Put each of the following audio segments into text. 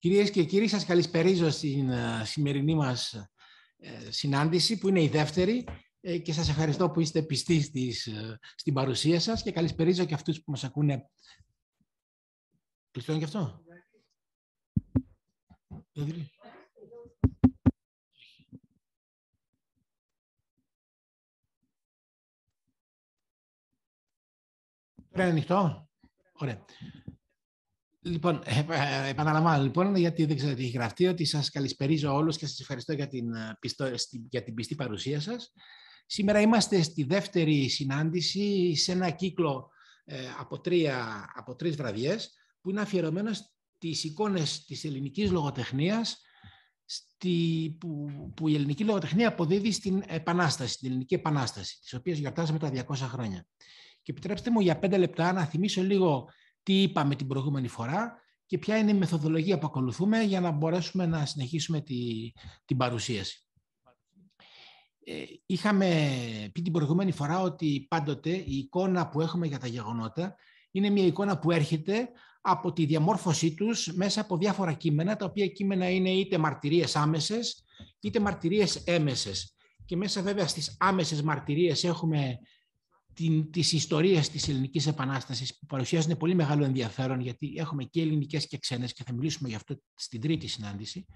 Κυρίες και κύριοι, σας καλησπερίζω στην ε, σημερινή μας ε, συνάντηση, που είναι η δεύτερη, ε, και σας ευχαριστώ που είστε πιστοί στις, στην παρουσία σας και καλησπερίζω και αυτούς που μας ακούνε. Κλειστό και αυτό. Πρέπει ανοιχτό. Ωραία. Λοιπόν, ε, ε, επαναλαμβάνω λοιπόν, γιατί δεν ξέρω τι έχει γραφτεί, ότι σας καλησπερίζω όλους και σας ευχαριστώ για την, ε, για την πιστή παρουσία σας. Σήμερα είμαστε στη δεύτερη συνάντηση σε ένα κύκλο από, τρία, από τρεις βραδιές που είναι αφιερωμένο στις εικόνες της ελληνικής λογοτεχνίας στη, που, η ελληνική λογοτεχνία αποδίδει στην Επανάσταση, την Ελληνική Επανάσταση, της οποίας γιορτάζαμε τα 200 χρόνια. Και επιτρέψτε μου για πέντε λεπτά να θυμίσω λίγο τι είπαμε την προηγούμενη φορά και ποια είναι η μεθοδολογία που ακολουθούμε για να μπορέσουμε να συνεχίσουμε τη, την παρουσίαση. Ε, είχαμε πει την προηγούμενη φορά ότι πάντοτε η εικόνα που έχουμε για τα γεγονότα είναι μια εικόνα που έρχεται από τη διαμόρφωσή τους μέσα από διάφορα κείμενα, τα οποία κείμενα είναι είτε μαρτυρίες άμεσες, είτε μαρτυρίες έμεσες. Και μέσα βέβαια στις άμεσες μαρτυρίες έχουμε την, τις ιστορίες της ελληνικής επανάστασης που παρουσιάζουν πολύ μεγάλο ενδιαφέρον γιατί έχουμε και ελληνικές και ξένες και θα μιλήσουμε γι' αυτό στην τρίτη συνάντηση.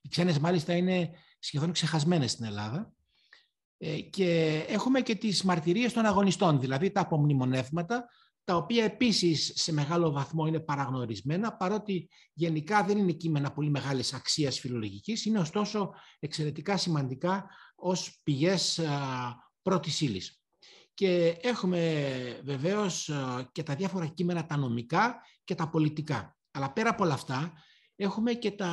Οι ξένες μάλιστα είναι σχεδόν ξεχασμένες στην Ελλάδα ε, και έχουμε και τις μαρτυρίες των αγωνιστών, δηλαδή τα απομνημονεύματα τα οποία επίσης σε μεγάλο βαθμό είναι παραγνωρισμένα, παρότι γενικά δεν είναι κείμενα πολύ μεγάλης αξίας φιλολογικής, είναι ωστόσο εξαιρετικά σημαντικά ως πηγές πρώτης ύλης και έχουμε βεβαίως ε, και τα διάφορα κείμενα τα νομικά και τα πολιτικά. Αλλά πέρα από όλα αυτά έχουμε και, τα,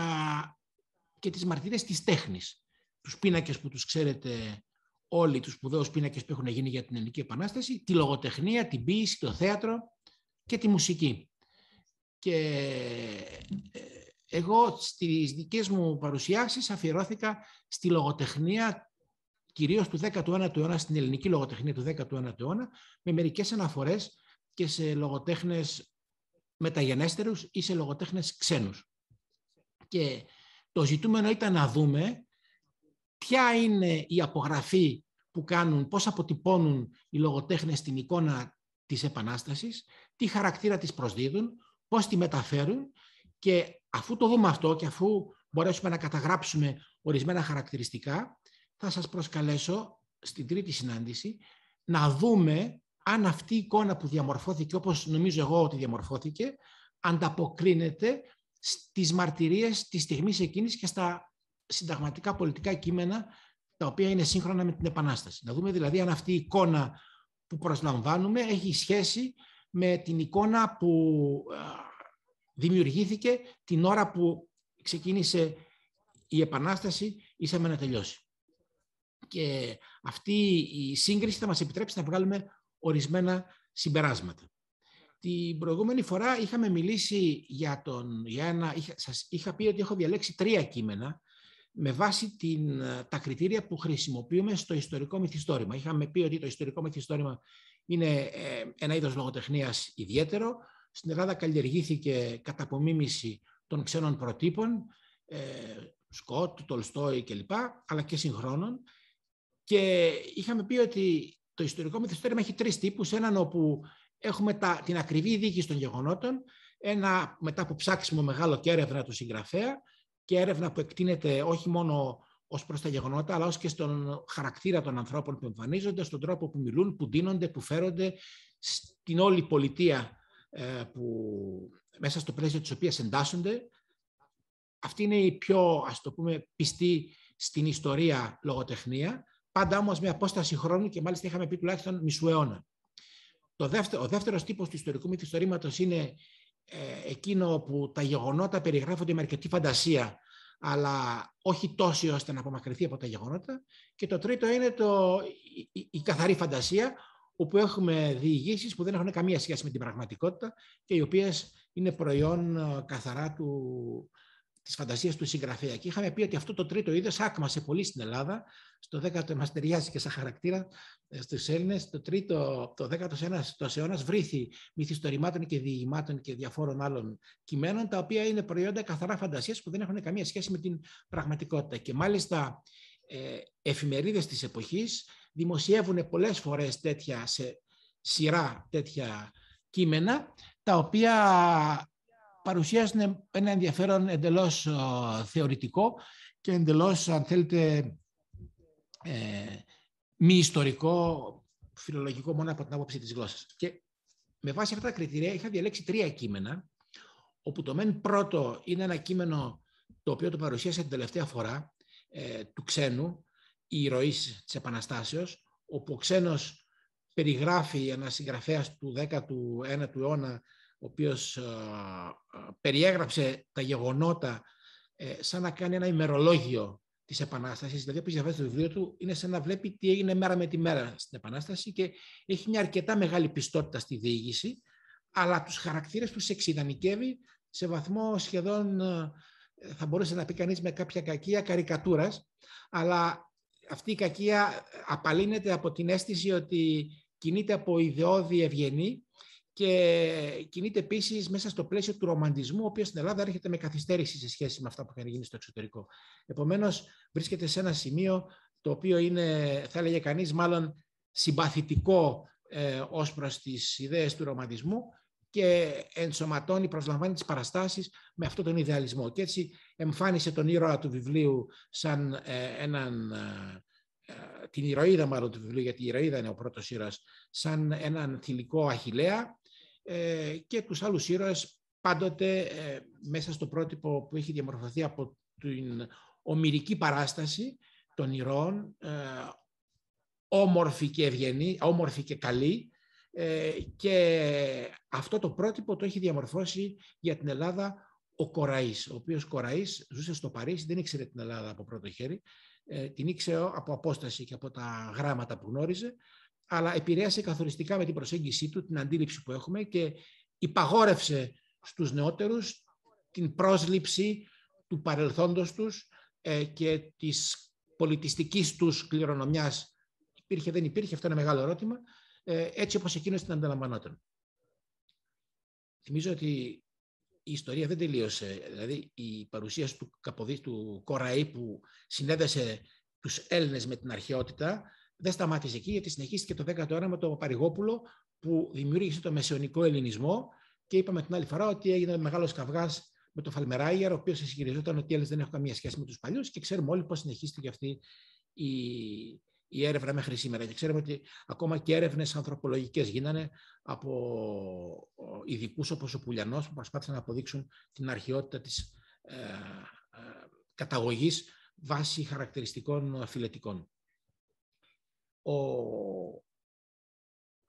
και τις μαρτυρίες της τέχνης. Τους πίνακες που τους ξέρετε όλοι, τους σπουδαίους πίνακες που έχουν γίνει για την Ελληνική Επανάσταση, τη λογοτεχνία, την ποίηση, το θέατρο και τη μουσική. Και ε, εγώ στις δικές μου παρουσιάσεις αφιερώθηκα στη λογοτεχνία κυρίως του 19ου αιώνα, στην ελληνική λογοτεχνία του 19ου αιώνα, με μερικές αναφορές και σε λογοτέχνες μεταγενέστερους ή σε λογοτέχνες ξένους. Και το ζητούμενο ήταν να δούμε ποια είναι η απογραφή που κάνουν, πώς αποτυπώνουν οι λογοτέχνες την εικόνα της Επανάστασης, τι χαρακτήρα της προσδίδουν, πώς τη μεταφέρουν και αφού το δούμε αυτό και αφού μπορέσουμε να καταγράψουμε ορισμένα χαρακτηριστικά, θα σας προσκαλέσω στην τρίτη συνάντηση να δούμε αν αυτή η εικόνα που διαμορφώθηκε, όπως νομίζω εγώ ότι διαμορφώθηκε, ανταποκρίνεται στις μαρτυρίες της στιγμής εκείνης και στα συνταγματικά πολιτικά κείμενα τα οποία είναι σύγχρονα με την Επανάσταση. Να δούμε δηλαδή αν αυτή η εικόνα που προσλαμβάνουμε έχει σχέση με την εικόνα που δημιουργήθηκε την ώρα που ξεκίνησε η Επανάσταση, ήσαμε να τελειώσει. Και αυτή η σύγκριση θα μας επιτρέψει να βγάλουμε ορισμένα συμπεράσματα. Την προηγούμενη φορά είχαμε μιλήσει για τον... Για ένα, είχα, σας είχα πει ότι έχω διαλέξει τρία κείμενα με βάση την, τα κριτήρια που χρησιμοποιούμε στο ιστορικό μυθιστόρημα. Είχαμε πει ότι το ιστορικό μυθιστόρημα είναι ε, ένα είδος λογοτεχνίας ιδιαίτερο. Στην Ελλάδα καλλιεργήθηκε κατά απομίμηση των ξένων προτύπων, ε, Σκότ, Τολστόι κλπ, αλλά και συγχρόνων. Και είχαμε πει ότι το ιστορικό μυθιστόρημα έχει τρεις τύπους, Έναν όπου έχουμε τα, την ακριβή δίκη των γεγονότων, ένα μετά από ψάξιμο μεγάλο και έρευνα του συγγραφέα και έρευνα που εκτείνεται όχι μόνο ως προς τα γεγονότα, αλλά ως και στον χαρακτήρα των ανθρώπων που εμφανίζονται, στον τρόπο που μιλούν, που ντύνονται, που φέρονται στην όλη πολιτεία ε, που, μέσα στο πλαίσιο της οποίας εντάσσονται. Αυτή είναι η πιο, ας το πούμε, πιστή στην ιστορία λογοτεχνία. Πάντα όμως με απόσταση χρόνου και μάλιστα είχαμε πει τουλάχιστον μισού αιώνα. Το δεύτερο, ο δεύτερος τύπος του ιστορικού μυθιστορήματο είναι ε, εκείνο όπου τα γεγονότα περιγράφονται με αρκετή φαντασία, αλλά όχι τόσο ώστε να απομακρυνθεί από τα γεγονότα. Και το τρίτο είναι το, η, η καθαρή φαντασία, όπου έχουμε διηγήσεις που δεν έχουν καμία σχέση με την πραγματικότητα και οι οποίες είναι προϊόν ε, καθαρά του, της φαντασίας του συγγραφέα. Και είχαμε πει ότι αυτό το τρίτο είδος άκμασε πολύ στην Ελλάδα. Στο 10ο, μας ταιριάζει και σαν χαρακτήρα ε, στους Έλληνες. Το τρίτο, το 19ο αιώνα βρήθη μυθιστορημάτων και διηγημάτων και διαφόρων άλλων κειμένων, τα οποία είναι προϊόντα καθαρά φαντασίας που δεν έχουν καμία σχέση με την πραγματικότητα. Και μάλιστα ε, εφημερίδες της εποχής δημοσιεύουν πολλές φορές τέτοια σε σειρά τέτοια κείμενα τα οποία παρουσίασαν ένα ενδιαφέρον εντελώς θεωρητικό και εντελώς, αν θέλετε, ε, μη ιστορικό, φιλολογικό μόνο από την άποψη της γλώσσας. Και με βάση αυτά τα κριτηρία είχα διαλέξει τρία κείμενα, όπου το μεν πρώτο είναι ένα κείμενο το οποίο το παρουσίασε την τελευταία φορά, ε, του ξένου, η ροή της Επαναστάσεως, όπου ο ξένος περιγράφει ένα συγγραφέας του 19ου αιώνα ο οποίος περιέγραψε τα γεγονότα ε, σαν να κάνει ένα ημερολόγιο της Επανάστασης. Δηλαδή, όπως διαβάζει το βιβλίο του, είναι σαν να βλέπει τι έγινε μέρα με τη μέρα στην Επανάσταση και έχει μια αρκετά μεγάλη πιστότητα στη διήγηση, αλλά τους χαρακτήρες τους εξειδανικεύει σε βαθμό σχεδόν, ε, θα μπορούσε να πει κανείς με κάποια κακία καρικατούρας, αλλά αυτή η κακία απαλύνεται από την αίσθηση ότι κινείται από ιδεώδη ευγενή και κινείται επίσης μέσα στο πλαίσιο του ρομαντισμού, ο οποίος στην Ελλάδα έρχεται με καθυστέρηση σε σχέση με αυτά που είχαν γίνει στο εξωτερικό. Επομένως, βρίσκεται σε ένα σημείο το οποίο είναι, θα έλεγε κανείς, μάλλον συμπαθητικό ε, ως προς τις ιδέες του ρομαντισμού και ενσωματώνει, προσλαμβάνει τις παραστάσεις με αυτόν τον ιδεαλισμό. Και έτσι εμφάνισε τον ήρωα του βιβλίου σαν ε, έναν ε, ε, την ηρωίδα μάλλον του βιβλίου, γιατί η ηρωίδα είναι ο πρώτος ήρωας, σαν έναν θηλυκό αχιλέα, ε, και τους άλλους ήρωες πάντοτε ε, μέσα στο πρότυπο που έχει διαμορφωθεί από την ομυρική παράσταση των ηρώων, ε, όμορφη και ευγενή, όμορφη και καλή και αυτό το πρότυπο το έχει διαμορφώσει για την Ελλάδα ο Κοραής, ο οποίος Κοραής ζούσε στο Παρίσι, δεν ήξερε την Ελλάδα από πρώτο χέρι, την ήξερε από απόσταση και από τα γράμματα που γνώριζε, αλλά επηρέασε καθοριστικά με την προσέγγιση του την αντίληψη που έχουμε και υπαγόρευσε στους νεότερους την πρόσληψη του παρελθόντος τους ε, και της πολιτιστικής τους κληρονομιάς. Υπήρχε, δεν υπήρχε, αυτό είναι ένα μεγάλο ερώτημα, ε, έτσι όπως εκείνος την ανταλαμβανόταν. Θυμίζω ότι η ιστορία δεν τελείωσε. Δηλαδή η παρουσίαση του του Κοραή που συνέδεσε τους Έλληνες με την αρχαιότητα δεν σταμάτησε εκεί, γιατί συνεχίστηκε το 19ο αιώνα με τον Παριγόπουλο που δημιούργησε το μεσαιωνικό ελληνισμό. Και είπαμε την άλλη φορά ότι έγινε μεγάλος καυγάς με τον Φαλμεράγερ ο οποίος ισχυριζόταν ότι οι Έλληνες δεν έχουν καμία σχέση με τους παλιούς και ξέρουμε όλοι πώς συνεχίστηκε αυτή η, η έρευνα μέχρι σήμερα. Και ξέρουμε ότι ακόμα και έρευνες ανθρωπολογικές γίνανε από ειδικούς όπως ο Πουλιανός που προσπάθησαν να αποδείξουν την αρχαιότητα της ε, ε καταγωγής βάσει χαρακτηριστικών φιλετικών ο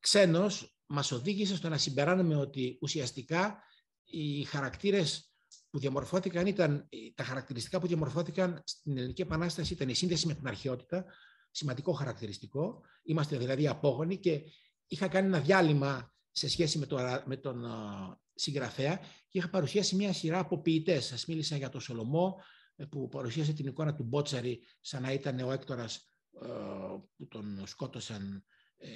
ξένος μας οδήγησε στο να συμπεράνουμε ότι ουσιαστικά οι χαρακτήρες που διαμορφώθηκαν ήταν, τα χαρακτηριστικά που διαμορφώθηκαν στην Ελληνική Επανάσταση ήταν η σύνδεση με την αρχαιότητα, σημαντικό χαρακτηριστικό. Είμαστε δηλαδή απόγονοι και είχα κάνει ένα διάλειμμα σε σχέση με, το, με τον συγγραφέα και είχα παρουσιάσει μια σειρά από ποιητές. Σας μίλησα για τον Σολομό, ε, που παρουσίασε την εικόνα του Μπότσαρη σαν να ήταν ο έκτορας που τον σκότωσαν ε,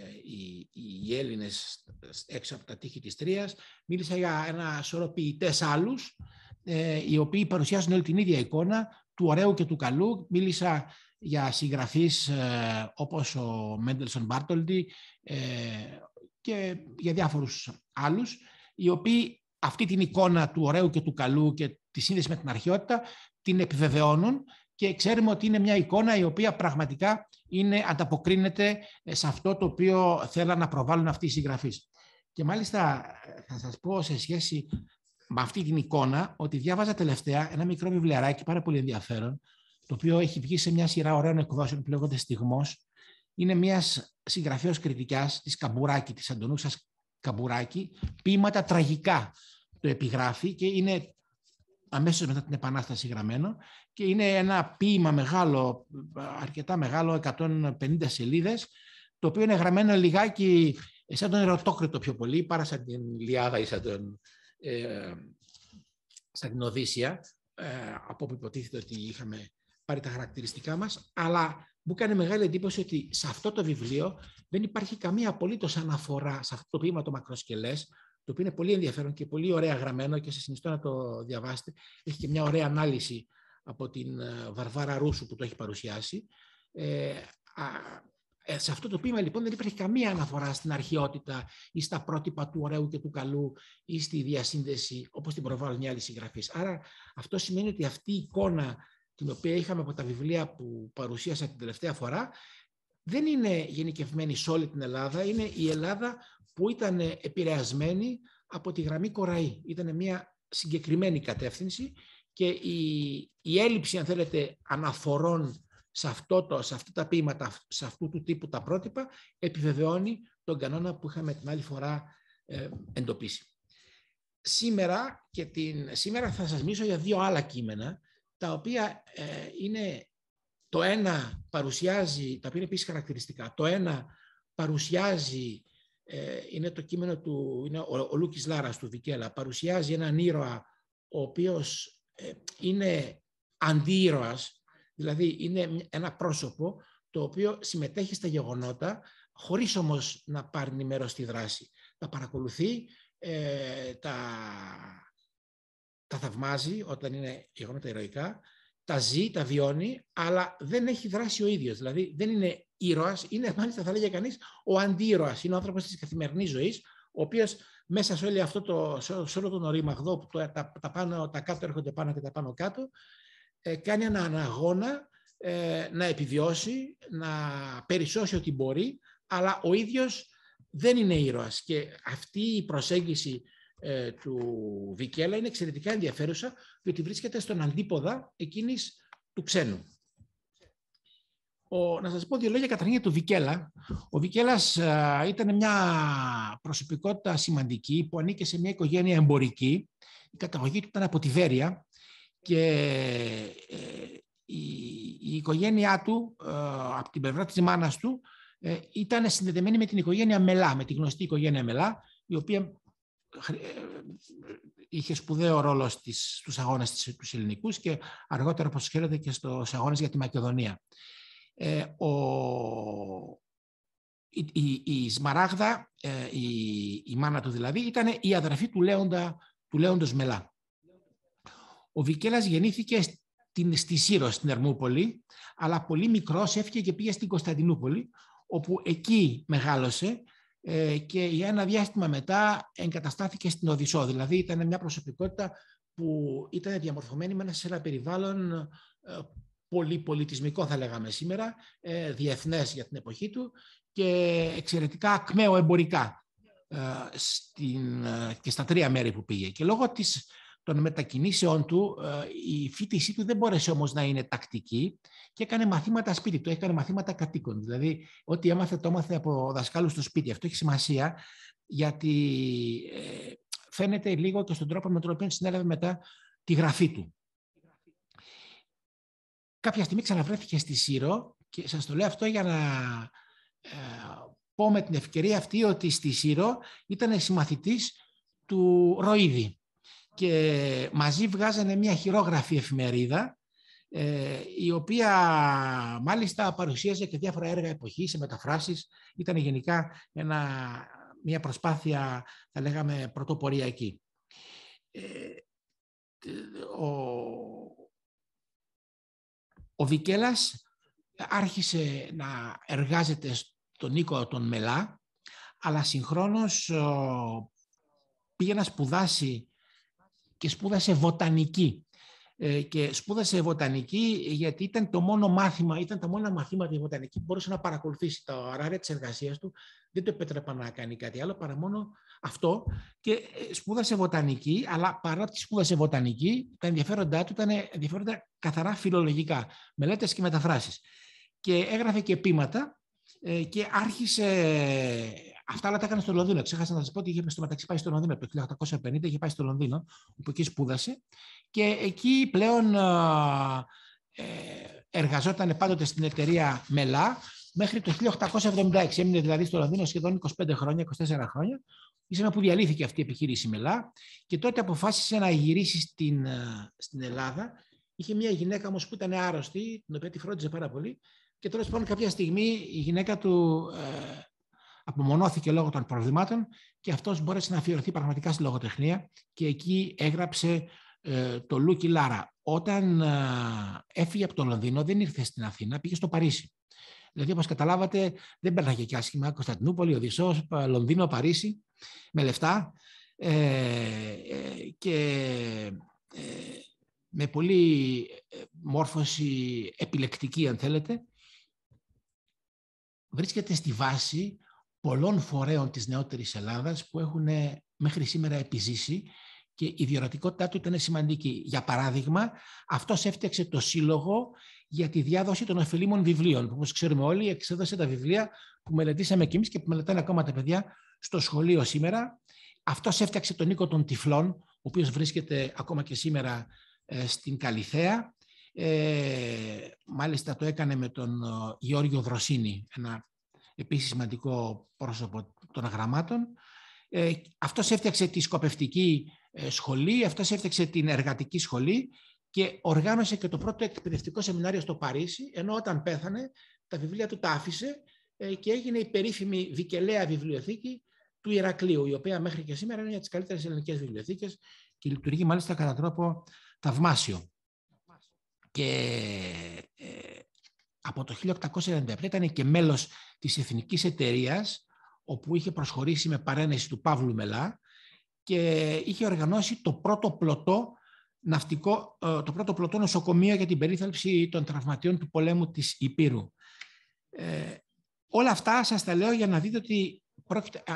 οι, Έλληνες έξω από τα τείχη της Τρίας. Μίλησα για ένα σωρό ποιητές άλλους, ε, οι οποίοι παρουσιάζουν όλη την ίδια εικόνα του ωραίου και του καλού. Μίλησα για συγγραφείς ε, όπως ο Μέντελσον Μπάρτολντι και για διάφορους άλλους, οι οποίοι αυτή την εικόνα του ωραίου και του καλού και τη σύνδεση με την αρχαιότητα την επιβεβαιώνουν και ξέρουμε ότι είναι μια εικόνα η οποία πραγματικά είναι, ανταποκρίνεται ε, σε αυτό το οποίο θέλαν να προβάλλουν αυτοί οι συγγραφείς. Και μάλιστα ε, θα σας πω σε σχέση με αυτή την εικόνα ότι διάβαζα τελευταία ένα μικρό βιβλιαράκι πάρα πολύ ενδιαφέρον το οποίο έχει βγει σε μια σειρά ωραίων εκδόσεων που λέγονται Στιγμός. Είναι μιας συγγραφέως κριτικάς της Καμπουράκη, της Αντωνούσας Καμπουράκη, Πήματα τραγικά το επιγράφει και είναι αμέσως μετά την Επανάσταση γραμμένο και είναι ένα ποίημα μεγάλο, αρκετά μεγάλο, 150 σελίδες, το οποίο είναι γραμμένο λιγάκι ε, σαν τον Ερωτόκριτο πιο πολύ, παρά σαν την Λιάδα ή σαν, ε, την Οδύσσια, ε, από όπου υποτίθεται ότι είχαμε πάρει τα χαρακτηριστικά μας, αλλά μου έκανε μεγάλη εντύπωση ότι σε αυτό το βιβλίο δεν υπάρχει καμία απολύτως αναφορά σε αυτό το ποίημα το μακροσκελές, το οποίο είναι πολύ ενδιαφέρον και πολύ ωραία γραμμένο και σε συνιστώ να το διαβάσετε. Έχει και μια ωραία ανάλυση από την ε, Βαρβάρα Ρούσου που το έχει παρουσιάσει. Ε, ε σε αυτό το πείμα λοιπόν δεν υπάρχει καμία αναφορά στην αρχαιότητα ή στα πρότυπα του ωραίου και του καλού ή στη διασύνδεση όπως την προβάλλουν οι άλλοι συγγραφείς. Άρα αυτό σημαίνει ότι αυτή η εικόνα την οποία είχαμε από τα βιβλία που παρουσίασα την τελευταία φορά δεν είναι γενικευμένη σε όλη την Ελλάδα, είναι η Ελλάδα που ήταν επηρεασμένη από τη γραμμή Κοραή. Ήταν μια συγκεκριμένη κατεύθυνση και η, η έλλειψη, αν θέλετε, αναφορών σε, αυτό το, σε αυτά τα ποίηματα, σε αυτού του τύπου τα πρότυπα, επιβεβαιώνει τον κανόνα που είχαμε την άλλη φορά ε, εντοπίσει. Σήμερα, και την, σήμερα θα σας μιλήσω για δύο άλλα κείμενα, τα οποία ε, είναι το ένα παρουσιάζει, τα οποία είναι επίσης χαρακτηριστικά, το ένα παρουσιάζει, ε, είναι το κείμενο του, είναι ο, ο Λούκης Λάρας του Βικέλα, παρουσιάζει έναν ήρωα ο οποίος ε, είναι αντίήρωας, δηλαδή είναι ένα πρόσωπο το οποίο συμμετέχει στα γεγονότα χωρίς όμως να πάρει μέρος στη δράση. Τα παρακολουθεί, ε, τα, τα θαυμάζει όταν είναι γεγονότα ηρωικά, τα ζει, τα βιώνει, αλλά δεν έχει δράσει ο ίδιος. Δηλαδή δεν είναι ήρωας, είναι μάλιστα θα λέγει κανείς ο αντίρωας, Είναι ο άνθρωπος της καθημερινής ζωής, ο οποίος μέσα σε, όλη αυτό το, σε όλο τον ορίμαγδό που τα, τα, πάνω, τα κάτω έρχονται πάνω και τα πάνω κάτω, ε, κάνει έναν αγώνα ε, να επιβιώσει, να περισσώσει ό,τι μπορεί, αλλά ο ίδιος δεν είναι ήρωας. Και αυτή η προσέγγιση ε, του Βικέλα είναι εξαιρετικά ενδιαφέρουσα, διότι βρίσκεται στον αντίποδα εκείνης του ξένου. Ο, να σας πω δύο λόγια καταρχήν για τον Βικέλα. Ο Βικέλας ε, ήταν μια προσωπικότητα σημαντική που ανήκε σε μια οικογένεια εμπορική. Η καταγωγή του ήταν από τη Βέρεια και ε, η, η οικογένειά του, ε, από την πλευρά της μάνας του, ήταν συνδεδεμένη με την οικογένεια Μελά, με τη γνωστή οικογένεια Μελά, η οποία ε, ε, είχε σπουδαίο ρόλο στις, στους αγώνες της, ελληνικούς και αργότερα, όπως ξέρετε, και στους αγώνες για τη Μακεδονία. Ε, ο, η, η, η Σμαράγδα, ε, η, μάνα του δηλαδή, ήταν η αδραφή του, Λέοντα, του Λέοντος Μελά. Ο Βικέλας γεννήθηκε στην, στη Σύρο, στην Ερμούπολη, αλλά πολύ μικρός έφυγε και πήγε στην Κωνσταντινούπολη, όπου εκεί μεγάλωσε ε, και για ένα διάστημα μετά εγκαταστάθηκε στην Οδυσσό. Δηλαδή ήταν μια προσωπικότητα που ήταν διαμορφωμένη μέσα σε ένα περιβάλλον ε, πολιτισμικό θα λέγαμε σήμερα, ε, διεθνές για την εποχή του και εξαιρετικά ακμαίο εμπορικά στην, και στα τρία μέρη που πήγε. Και λόγω της των μετακινήσεών του, ε, η φίτησή του δεν μπόρεσε όμως να είναι τακτική και έκανε μαθήματα σπίτι του, έκανε μαθήματα κατοίκων. Δηλαδή, ό,τι έμαθε το έμαθε από δασκάλους στο σπίτι. Αυτό έχει σημασία γιατί ε, φαίνεται λίγο και στον τρόπο με τον οποίο συνέλαβε μετά τη γραφή του. Κάποια στιγμή ξαναβρέθηκε στη Σύρο και σας το λέω αυτό για να ε, πω με την ευκαιρία αυτή ότι στη Σύρο ήταν συμμαθητής του Ροίδη και μαζί βγάζανε μια χειρόγραφη εφημερίδα ε, η οποία μάλιστα παρουσίαζε και διάφορα έργα εποχής σε μεταφράσεις. Ήταν γενικά ένα, μια προσπάθεια, θα λέγαμε, πρωτοποριακή. Ε, ο, ο Βικέλας άρχισε να εργάζεται στον Νίκο τον Μελά, αλλά συγχρόνως πήγε να σπουδάσει και σπούδασε βοτανική. Ε, και σπούδασε βοτανική γιατί ήταν το μόνο μάθημα, ήταν τα μόνα μαθήματα η βοτανική που μπορούσε να παρακολουθήσει τα ωράρια της εργασίας του. Δεν το επέτρεπα να κάνει κάτι άλλο παρά μόνο αυτό. Και ε, σπούδασε βοτανική, αλλά παρά ότι σπούδασε βοτανική, τα ενδιαφέροντά του ήταν ενδιαφέροντα καθαρά φιλολογικά, μελέτες και μεταφράσεις. Και έγραφε και πείματα ε, και άρχισε Αυτά όλα τα έκανε στο Λονδίνο. Ξέχασα να σας πω ότι είχε στο μεταξύ πάει στο Λονδίνο. Το 1850 είχε πάει στο Λονδίνο, όπου εκεί σπούδασε. Και εκεί πλέον ε, εργαζόταν πάντοτε στην εταιρεία Μελά μέχρι το 1876. Έμεινε δηλαδή στο Λονδίνο σχεδόν 25 χρόνια, 24 χρόνια. Ήσαμε που διαλύθηκε αυτή η επιχείρηση Μελά και τότε αποφάσισε να γυρίσει στην, στην Ελλάδα. Είχε μια γυναίκα όμως που ήταν άρρωστη, την οποία τη φρόντιζε πάρα πολύ. Και τώρα πάντων, κάποια στιγμή η γυναίκα του ε, απομονώθηκε λόγω των προβλημάτων και αυτός μπόρεσε να αφιερωθεί πραγματικά στη λογοτεχνία και εκεί έγραψε ε, το Λούκι Λάρα. Όταν ε, έφυγε από το Λονδίνο δεν ήρθε στην Αθήνα, πήγε στο Παρίσι. Δηλαδή, όπως καταλάβατε, δεν πέρναγε και άσχημα. Κωνσταντινούπολη, Οδυσσός, Λονδίνο, Παρίσι, με λεφτά. Ε, ε και με πολύ μόρφωση επιλεκτική, αν θέλετε, βρίσκεται στη βάση πολλών φορέων της νεότερης Ελλάδας που έχουν ε, μέχρι σήμερα επιζήσει και η διορατικότητά του ήταν σημαντική. Για παράδειγμα, αυτός έφτιαξε το σύλλογο για τη διάδοση των ωφελήμων βιβλίων, που όπως ξέρουμε όλοι εξέδωσε τα βιβλία που μελετήσαμε κι εμείς και που μελετάνε ακόμα τα παιδιά στο σχολείο σήμερα. Αυτός έφτιαξε τον Νίκο των Τυφλών, ο οποίος βρίσκεται ακόμα και σήμερα ε, στην Καλιθέα. Ε, μάλιστα το έκανε με τον ε, Γιώργο Δροσίνη, ένα επίσης σημαντικό πρόσωπο των γραμμάτων. Ε, αυτός έφτιαξε τη σκοπευτική ε, σχολή, αυτός έφτιαξε την εργατική σχολή και οργάνωσε και το πρώτο εκπαιδευτικό σεμινάριο στο Παρίσι, ενώ όταν πέθανε τα βιβλία του τα άφησε ε, και έγινε η περίφημη Βικελέα Βιβλιοθήκη του Ηρακλείου, η οποία μέχρι και σήμερα είναι μια τις καλύτερες ελληνικές βιβλιοθήκες και λειτουργεί μάλιστα κατά τρόπο θαυμάσιο. Και από το 1897 ήταν και μέλος της Εθνικής Εταιρείας, όπου είχε προσχωρήσει με παρένεση του Παύλου Μελά και είχε οργανώσει το πρώτο πλωτό ναυτικό, ε, το πρώτο νοσοκομείο για την περίθαλψη των τραυματιών του πολέμου της Υπήρου. Ε, όλα αυτά σας τα λέω για να δείτε ότι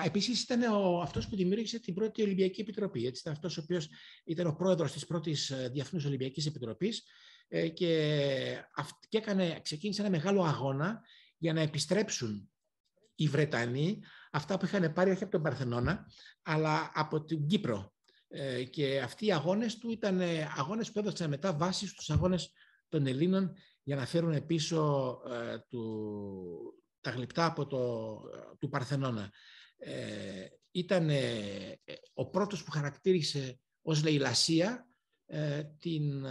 επίσης ήταν ο, αυτός που δημιούργησε την πρώτη Ολυμπιακή Επιτροπή. Έτσι, ήταν αυτός ο οποίος ήταν ο πρόεδρος της πρώτης ε, Διεθνούς Ολυμπιακής Επιτροπής ε, και, αυ... και ξεκίνησε ένα μεγάλο αγώνα για να επιστρέψουν οι Βρετανοί αυτά που είχαν πάρει όχι από τον Παρθενώνα, αλλά από την Κύπρο. Ε, και αυτοί οι αγώνες του ήταν ε, αγώνες που έδωσαν μετά βάση στους αγώνες των Ελλήνων για να φέρουν πίσω ε, του, τα γλυπτά από το, του Παρθενώνα. ήταν ο πρώτος που χαρακτήρισε ως λαιλασία την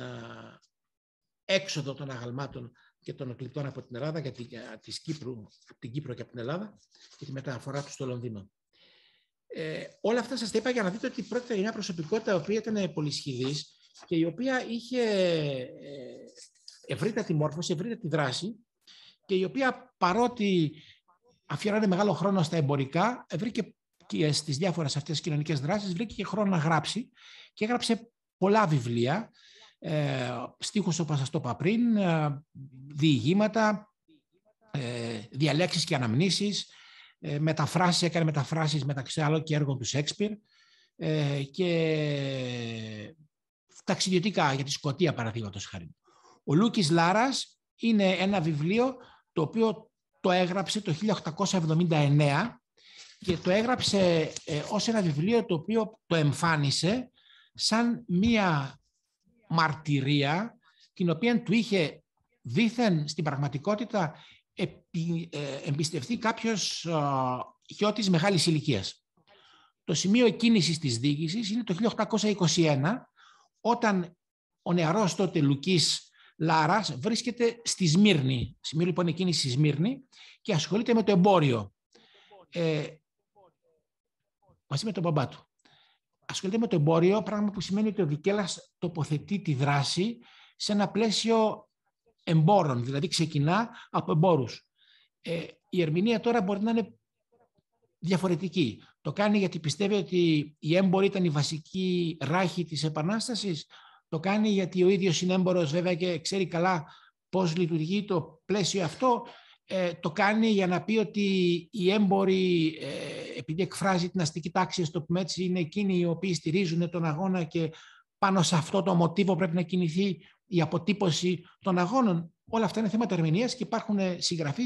έξοδο των αγαλμάτων και των εκλειπτών από την Ελλάδα, γιατί, ε, της Κύπρου, από την Κύπρο και από την Ελλάδα και τη μεταφορά τους στο Λονδίνο. Ε, όλα αυτά σας τα είπα για να δείτε ότι πρόκειται για μια προσωπικότητα η οποία ήταν πολυσχηδής και η οποία είχε ε, ευρύτατη μόρφωση, ευρύτατη δράση και η οποία παρότι αφιερώνει μεγάλο χρόνο στα εμπορικά, βρήκε και στις διάφορες αυτές τις κοινωνικές δράσεις, βρήκε και χρόνο να γράψει και έγραψε πολλά βιβλία ε, στίχους όπως σας το είπα πριν, ε, διηγήματα, ε, διαλέξεις και αναμνήσεις, ε, μεταφράσεις, έκανε μεταφράσεις μεταξύ άλλων και έργων του Σέξπιρ ε, και ταξιδιωτικά για τη Σκοτία παραδείγματος χάρη. Ο Λούκης Λάρας είναι ένα βιβλίο το οποίο το έγραψε το 1879 και το έγραψε ε, ως ένα βιβλίο το οποίο το εμφάνισε σαν μία μαρτυρία την οποία του είχε δήθεν στην πραγματικότητα επι, ε, εμπιστευτεί κάποιος ε, χιώτης μεγάλης ηλικίας. Το σημείο κίνησης της διοίκησης είναι το 1821 όταν ο νεαρός τότε Λουκής Λάρας βρίσκεται στη Σμύρνη. Σημείο λοιπόν εκείνη στη Σμύρνη και ασχολείται με το εμπόριο. Ε, μαζί με τον μπαμπά του ασχολείται με το εμπόριο, πράγμα που σημαίνει ότι ο δικέλας τοποθετεί τη δράση σε ένα πλαίσιο εμπόρων, δηλαδή ξεκινά από εμπόρους. Ε, η ερμηνεία τώρα μπορεί να είναι διαφορετική. Το κάνει γιατί πιστεύει ότι οι έμποροι ήταν η βασική ράχη της Επανάστασης. Το κάνει γιατί ο ίδιος είναι έμπορος βέβαια και ξέρει καλά πώς λειτουργεί το πλαίσιο αυτό ε, το κάνει για να πει ότι οι έμποροι, ε, επειδή εκφράζει την αστική τάξη, στο πούμε είναι εκείνοι οι οποίοι στηρίζουν τον αγώνα και πάνω σε αυτό το μοτίβο πρέπει να κινηθεί η αποτύπωση των αγώνων. Όλα αυτά είναι θέματα ερμηνείας και υπάρχουν ε, συγγραφείς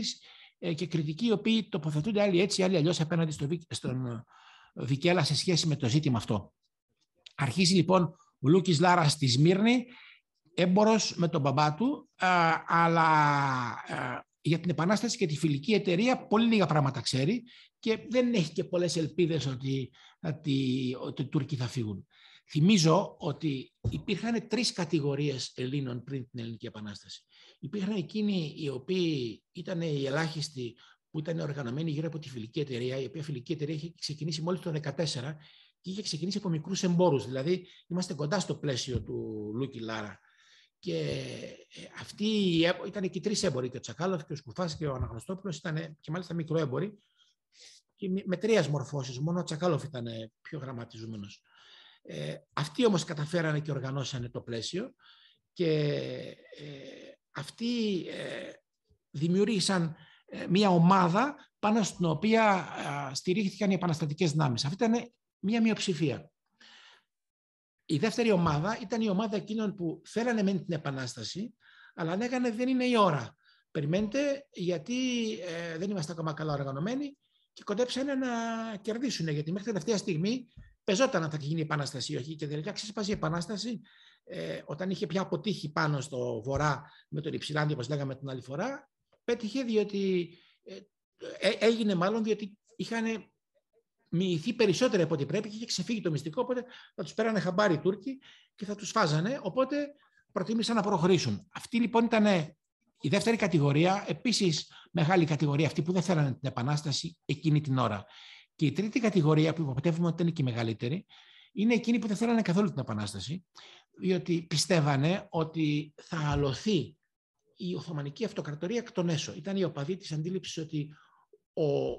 ε, και κριτικοί οι οποίοι τοποθετούνται άλλοι έτσι, άλλοι αλλιώς απέναντι στο, στον Βικέλα σε σχέση με το ζήτημα αυτό. Αρχίζει λοιπόν ο Λούκης Λάρας στη Σμύρνη, έμπορος με τον μπαμπά του, αλλά για την Επανάσταση και τη φιλική εταιρεία πολύ λίγα πράγματα ξέρει και δεν έχει και πολλές ελπίδες ότι, ότι, ότι οι Τούρκοι θα φύγουν. Θυμίζω ότι υπήρχαν τρεις κατηγορίες Ελλήνων πριν την Ελληνική Επανάσταση. Υπήρχαν εκείνοι οι οποίοι ήταν οι ελάχιστοι που ήταν οργανωμένοι γύρω από τη φιλική εταιρεία, η οποία φιλική εταιρεία είχε ξεκινήσει μόλις το 2014 και είχε ξεκινήσει από μικρούς εμπόρους. Δηλαδή είμαστε κοντά στο πλαίσιο του Λούκη Λάρα και ε, αυτή ήταν και οι τρεις έμποροι, και ο τσακάλος, και ο Σκουφάς και ο Αναγνωστόπουλος ήταν ε, και μάλιστα μικροέμποροι. Και με τρία μορφώσεις, μόνο ο Τσακάλοφ ήταν ε, πιο γραμματιζούμενος. Ε, αυτοί όμως καταφέρανε και οργανώσανε το πλαίσιο και ε, αυτοί ε, δημιούργησαν μια ομάδα πάνω στην οποία στηρίχθηκαν οι επαναστατικές δυνάμεις. Αυτή ήταν μια μειοψηφία. Η δεύτερη ομάδα ήταν η ομάδα εκείνων που θέλανε μεν την επανάσταση, αλλά λέγανε δεν είναι η ώρα. Περιμένετε, γιατί ε, δεν είμαστε ακόμα καλά οργανωμένοι και κοντέψανε να κερδίσουν. Γιατί μέχρι τελευταία στιγμή πεζόταν αν θα γίνει η επανάσταση ή όχι. Και τελικά ξέσπασε η επανάσταση ε, όταν είχε πια αποτύχει πάνω στο βορρά με τον Ιψηλάνδη, όπως λέγαμε την άλλη φορά. Πέτυχε διότι. Ε, ε έγινε μάλλον διότι είχαν μοιηθεί περισσότερο από ό,τι πρέπει και είχε ξεφύγει το μυστικό. Οπότε θα τους πέρανε χαμπάρι οι Τούρκοι και θα τους φάζανε. Οπότε προτίμησαν να προχωρήσουν. Αυτή λοιπόν ήταν ε, η δεύτερη κατηγορία, επίσης μεγάλη κατηγορία, αυτή που δεν θέλανε την επανάσταση εκείνη την ώρα. Και η τρίτη κατηγορία, που υποπτεύουμε ότι ήταν και η μεγαλύτερη, είναι εκείνη που δεν θέλανε καθόλου την επανάσταση, διότι πιστεύανε ότι θα αλωθεί η Οθωμανική Αυτοκρατορία εκ των έσω. Ήταν η οπαδή της αντίληψης ότι ο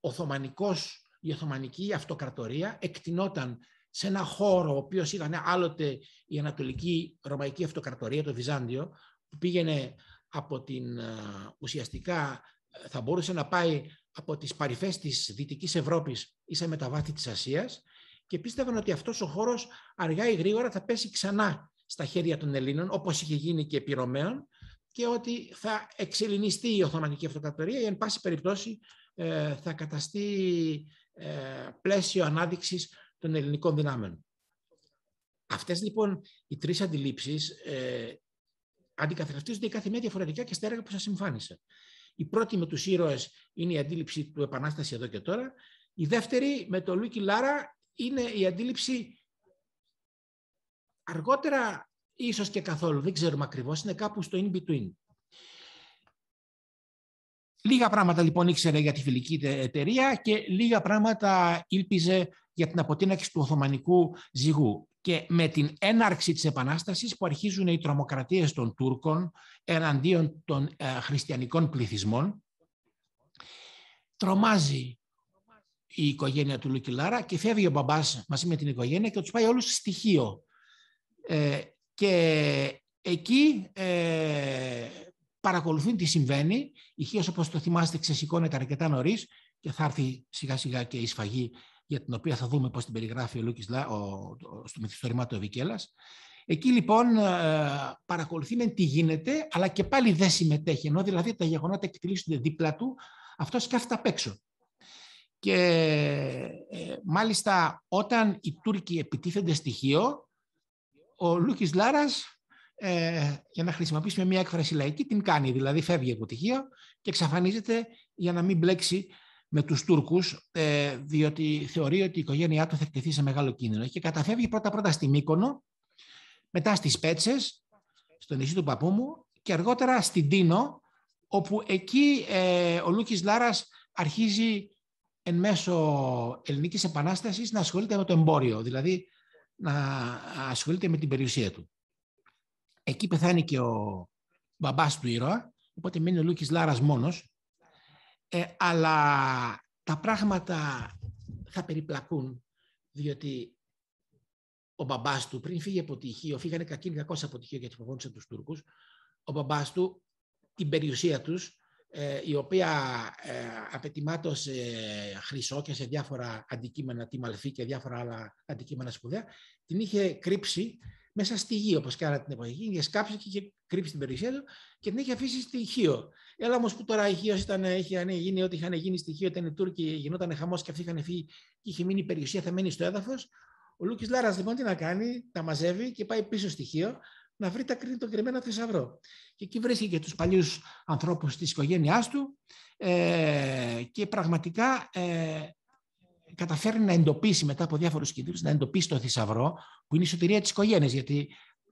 Οθωμανικός, η Οθωμανική Αυτοκρατορία εκτινόταν σε ένα χώρο ο οποίος ήταν άλλοτε η Ανατολική Ρωμαϊκή Αυτοκρατορία, το Βυζάντιο, που πήγαινε από την ε, ουσιαστικά ε, θα μπορούσε να πάει από τις παρυφές της Δυτικής Ευρώπης η γρήγορα θα πέσει μεταβαθη της Ασίας και πίστευαν ότι αυτός ο χώρος αργά ή γρήγορα θα πέσει ξανά στα χέρια των Ελλήνων όπως είχε γίνει και επί Ρωμαίων και ότι θα εξελινιστεί η Οθωμανική Αυτοκρατορία ή εν πάση περιπτώσει ε, θα καταστεί ε, πλαίσιο ανάδειξης των ελληνικών δυνάμεων. Αυτές λοιπόν οι τρεις αντιλήψεις η ε, κάθε μία διαφορετικά και στα έργα που σας συμφάνισε. Η πρώτη με τους ήρωες είναι η αντίληψη του Επανάσταση εδώ και τώρα. Η δεύτερη με τον Λουίκι Λάρα είναι η αντίληψη αργότερα ίσως και καθόλου, δεν ξέρουμε ακριβώς, είναι κάπου στο in-between. Λίγα πράγματα λοιπόν ήξερε για τη φιλική εταιρεία και λίγα πράγματα ήλπιζε για την αποτείναξη του Οθωμανικού ζυγού. Και με την έναρξη της Επανάστασης που αρχίζουν οι τρομοκρατίες των Τούρκων εναντίον των ε, χριστιανικών πληθυσμών, τρομάζει η οικογένεια του Λουκυλάρα και φεύγει ο μπαμπάς μαζί με την οικογένεια και τους πάει όλους στοιχείο. Ε, και εκεί ε, παρακολουθούν τι συμβαίνει. Η Χίος, όπως το θυμάστε, ξεσηκώνεται αρκετά νωρίς και θα έρθει σιγά σιγά και η σφαγή για την οποία θα δούμε πώς την περιγράφει ο Λούκης Λά, στο μυθιστορημά του Ευικέλας. Εκεί λοιπόν ε, παρακολουθεί με τι γίνεται, αλλά και πάλι δεν συμμετέχει. Ενώ δηλαδή τα γεγονότα εκτελήσονται δίπλα του, αυτός σκέφτεται απ' έξω. Και ε, μάλιστα όταν οι Τούρκοι επιτίθενται στοιχείο, ο Λούκης Λάρας ε, για να χρησιμοποιήσουμε μια έκφραση λαϊκή, την κάνει. Δηλαδή φεύγει από τυχεία και εξαφανίζεται για να μην μπλέξει με τους Τούρκους, ε, διότι θεωρεί ότι η οικογένειά του θα εκτεθεί σε μεγάλο κίνδυνο. Και καταφεύγει πρώτα-πρώτα στη Μύκονο, μετά στις Πέτσες, στο νησί του παππού μου, και αργότερα στην Τίνο, όπου εκεί ε, ο Λούκης Λάρας αρχίζει εν μέσω ελληνικής επανάστασης να ασχολείται με το εμπόριο, δηλαδή να ασχολείται με την περιουσία του. Εκεί πεθάνει και ο μπαμπάς του ήρωα, οπότε μένει ο Λούκης Λάρας μόνος. Ε, αλλά τα πράγματα θα περιπλακούν, διότι ο μπαμπάς του πριν φύγει από τη Χίο, φύγανε κακήν κακώς από τη γιατί φοβόντουσε τους Τούρκους, ο μπαμπάς του την περιουσία τους, ε, η οποία ε, χρυσό και σε διάφορα αντικείμενα, τη Μαλφή και διάφορα άλλα αντικείμενα σπουδαία, την είχε κρύψει μέσα στη γη, όπως και την εποχή. Είχε σκάψει και είχε κρύψει την περιουσία του και την είχε αφήσει στη Χίο. Έλα όμως που τώρα η Χίος ήταν, είχε γίνει ό,τι είχαν γίνει στη Χίο, ήταν οι Τούρκοι, γινόταν χαμός και αυτοί είχαν φύγει και είχε μείνει η περιουσία θεμένη στο έδαφος. Ο Λούκης Λάρας λοιπόν τι να κάνει, τα μαζεύει και πάει πίσω στη Χίο να βρει τα, τον κρυμμένο θησαυρό. Και εκεί βρίσκει και τους παλιούς ανθρώπους της οικογένειάς του ε, και πραγματικά ε, καταφέρνει να εντοπίσει μετά από διάφορους κινδύνους, να εντοπίσει το θησαυρό, που είναι η σωτηρία της οικογένειας. Γιατί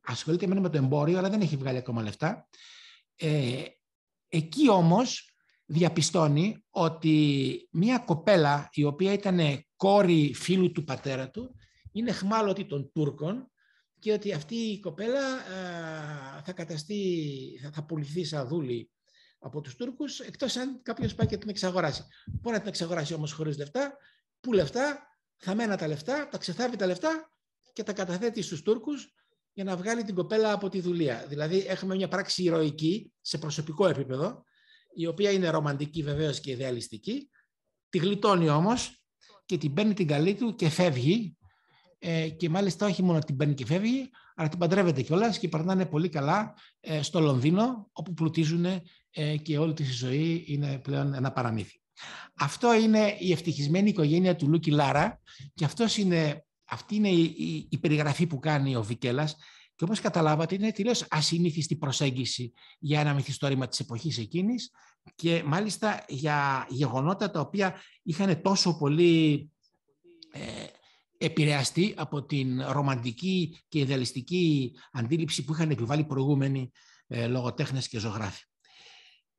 ασχολείται με το εμπόριο, αλλά δεν έχει βγάλει ακόμα λεφτά. Ε, εκεί όμως διαπιστώνει ότι μια κοπέλα η οποία ήταν κόρη φίλου του πατέρα του είναι χμάλωτη των Τούρκων και ότι αυτή η κοπέλα ε, θα, καταστεί, θα, θα πουληθεί σαν δούλη από τους Τούρκους εκτός αν κάποιος πάει και την εξαγοράσει. Μπορεί να την εξαγοράσει όμως χωρίς λεφτά που λεφτά, θα χαμένα τα λεφτά, τα ξεθάβει τα λεφτά και τα καταθέτει στους Τούρκους για να βγάλει την κοπέλα από τη δουλεία. Δηλαδή έχουμε μια πράξη ηρωική σε προσωπικό επίπεδο, η οποία είναι ρομαντική βεβαίως και ιδεαλιστική, τη γλιτώνει όμως και την παίρνει την καλή του και φεύγει ε, και μάλιστα όχι μόνο την παίρνει και φεύγει, αλλά την παντρεύεται κιόλας και περνάνε πολύ καλά ε, στο Λονδίνο, όπου πλουτίζουν ε, και όλη της ζωή είναι πλέον ένα παραμύθι. Αυτό είναι η ευτυχισμένη οικογένεια του Λούκι Λάρα και αυτός είναι, αυτή είναι η, περιγραφή που κάνει ο Βικέλας και όπως καταλάβατε είναι τελείως ασυνήθιστη προσέγγιση για ένα μυθιστόρημα της εποχής εκείνης και μάλιστα για γεγονότα τα οποία είχαν τόσο πολύ ε, επηρεαστεί από την ρομαντική και ιδεαλιστική αντίληψη που είχαν επιβάλει προηγούμενοι ε, και ζωγράφοι.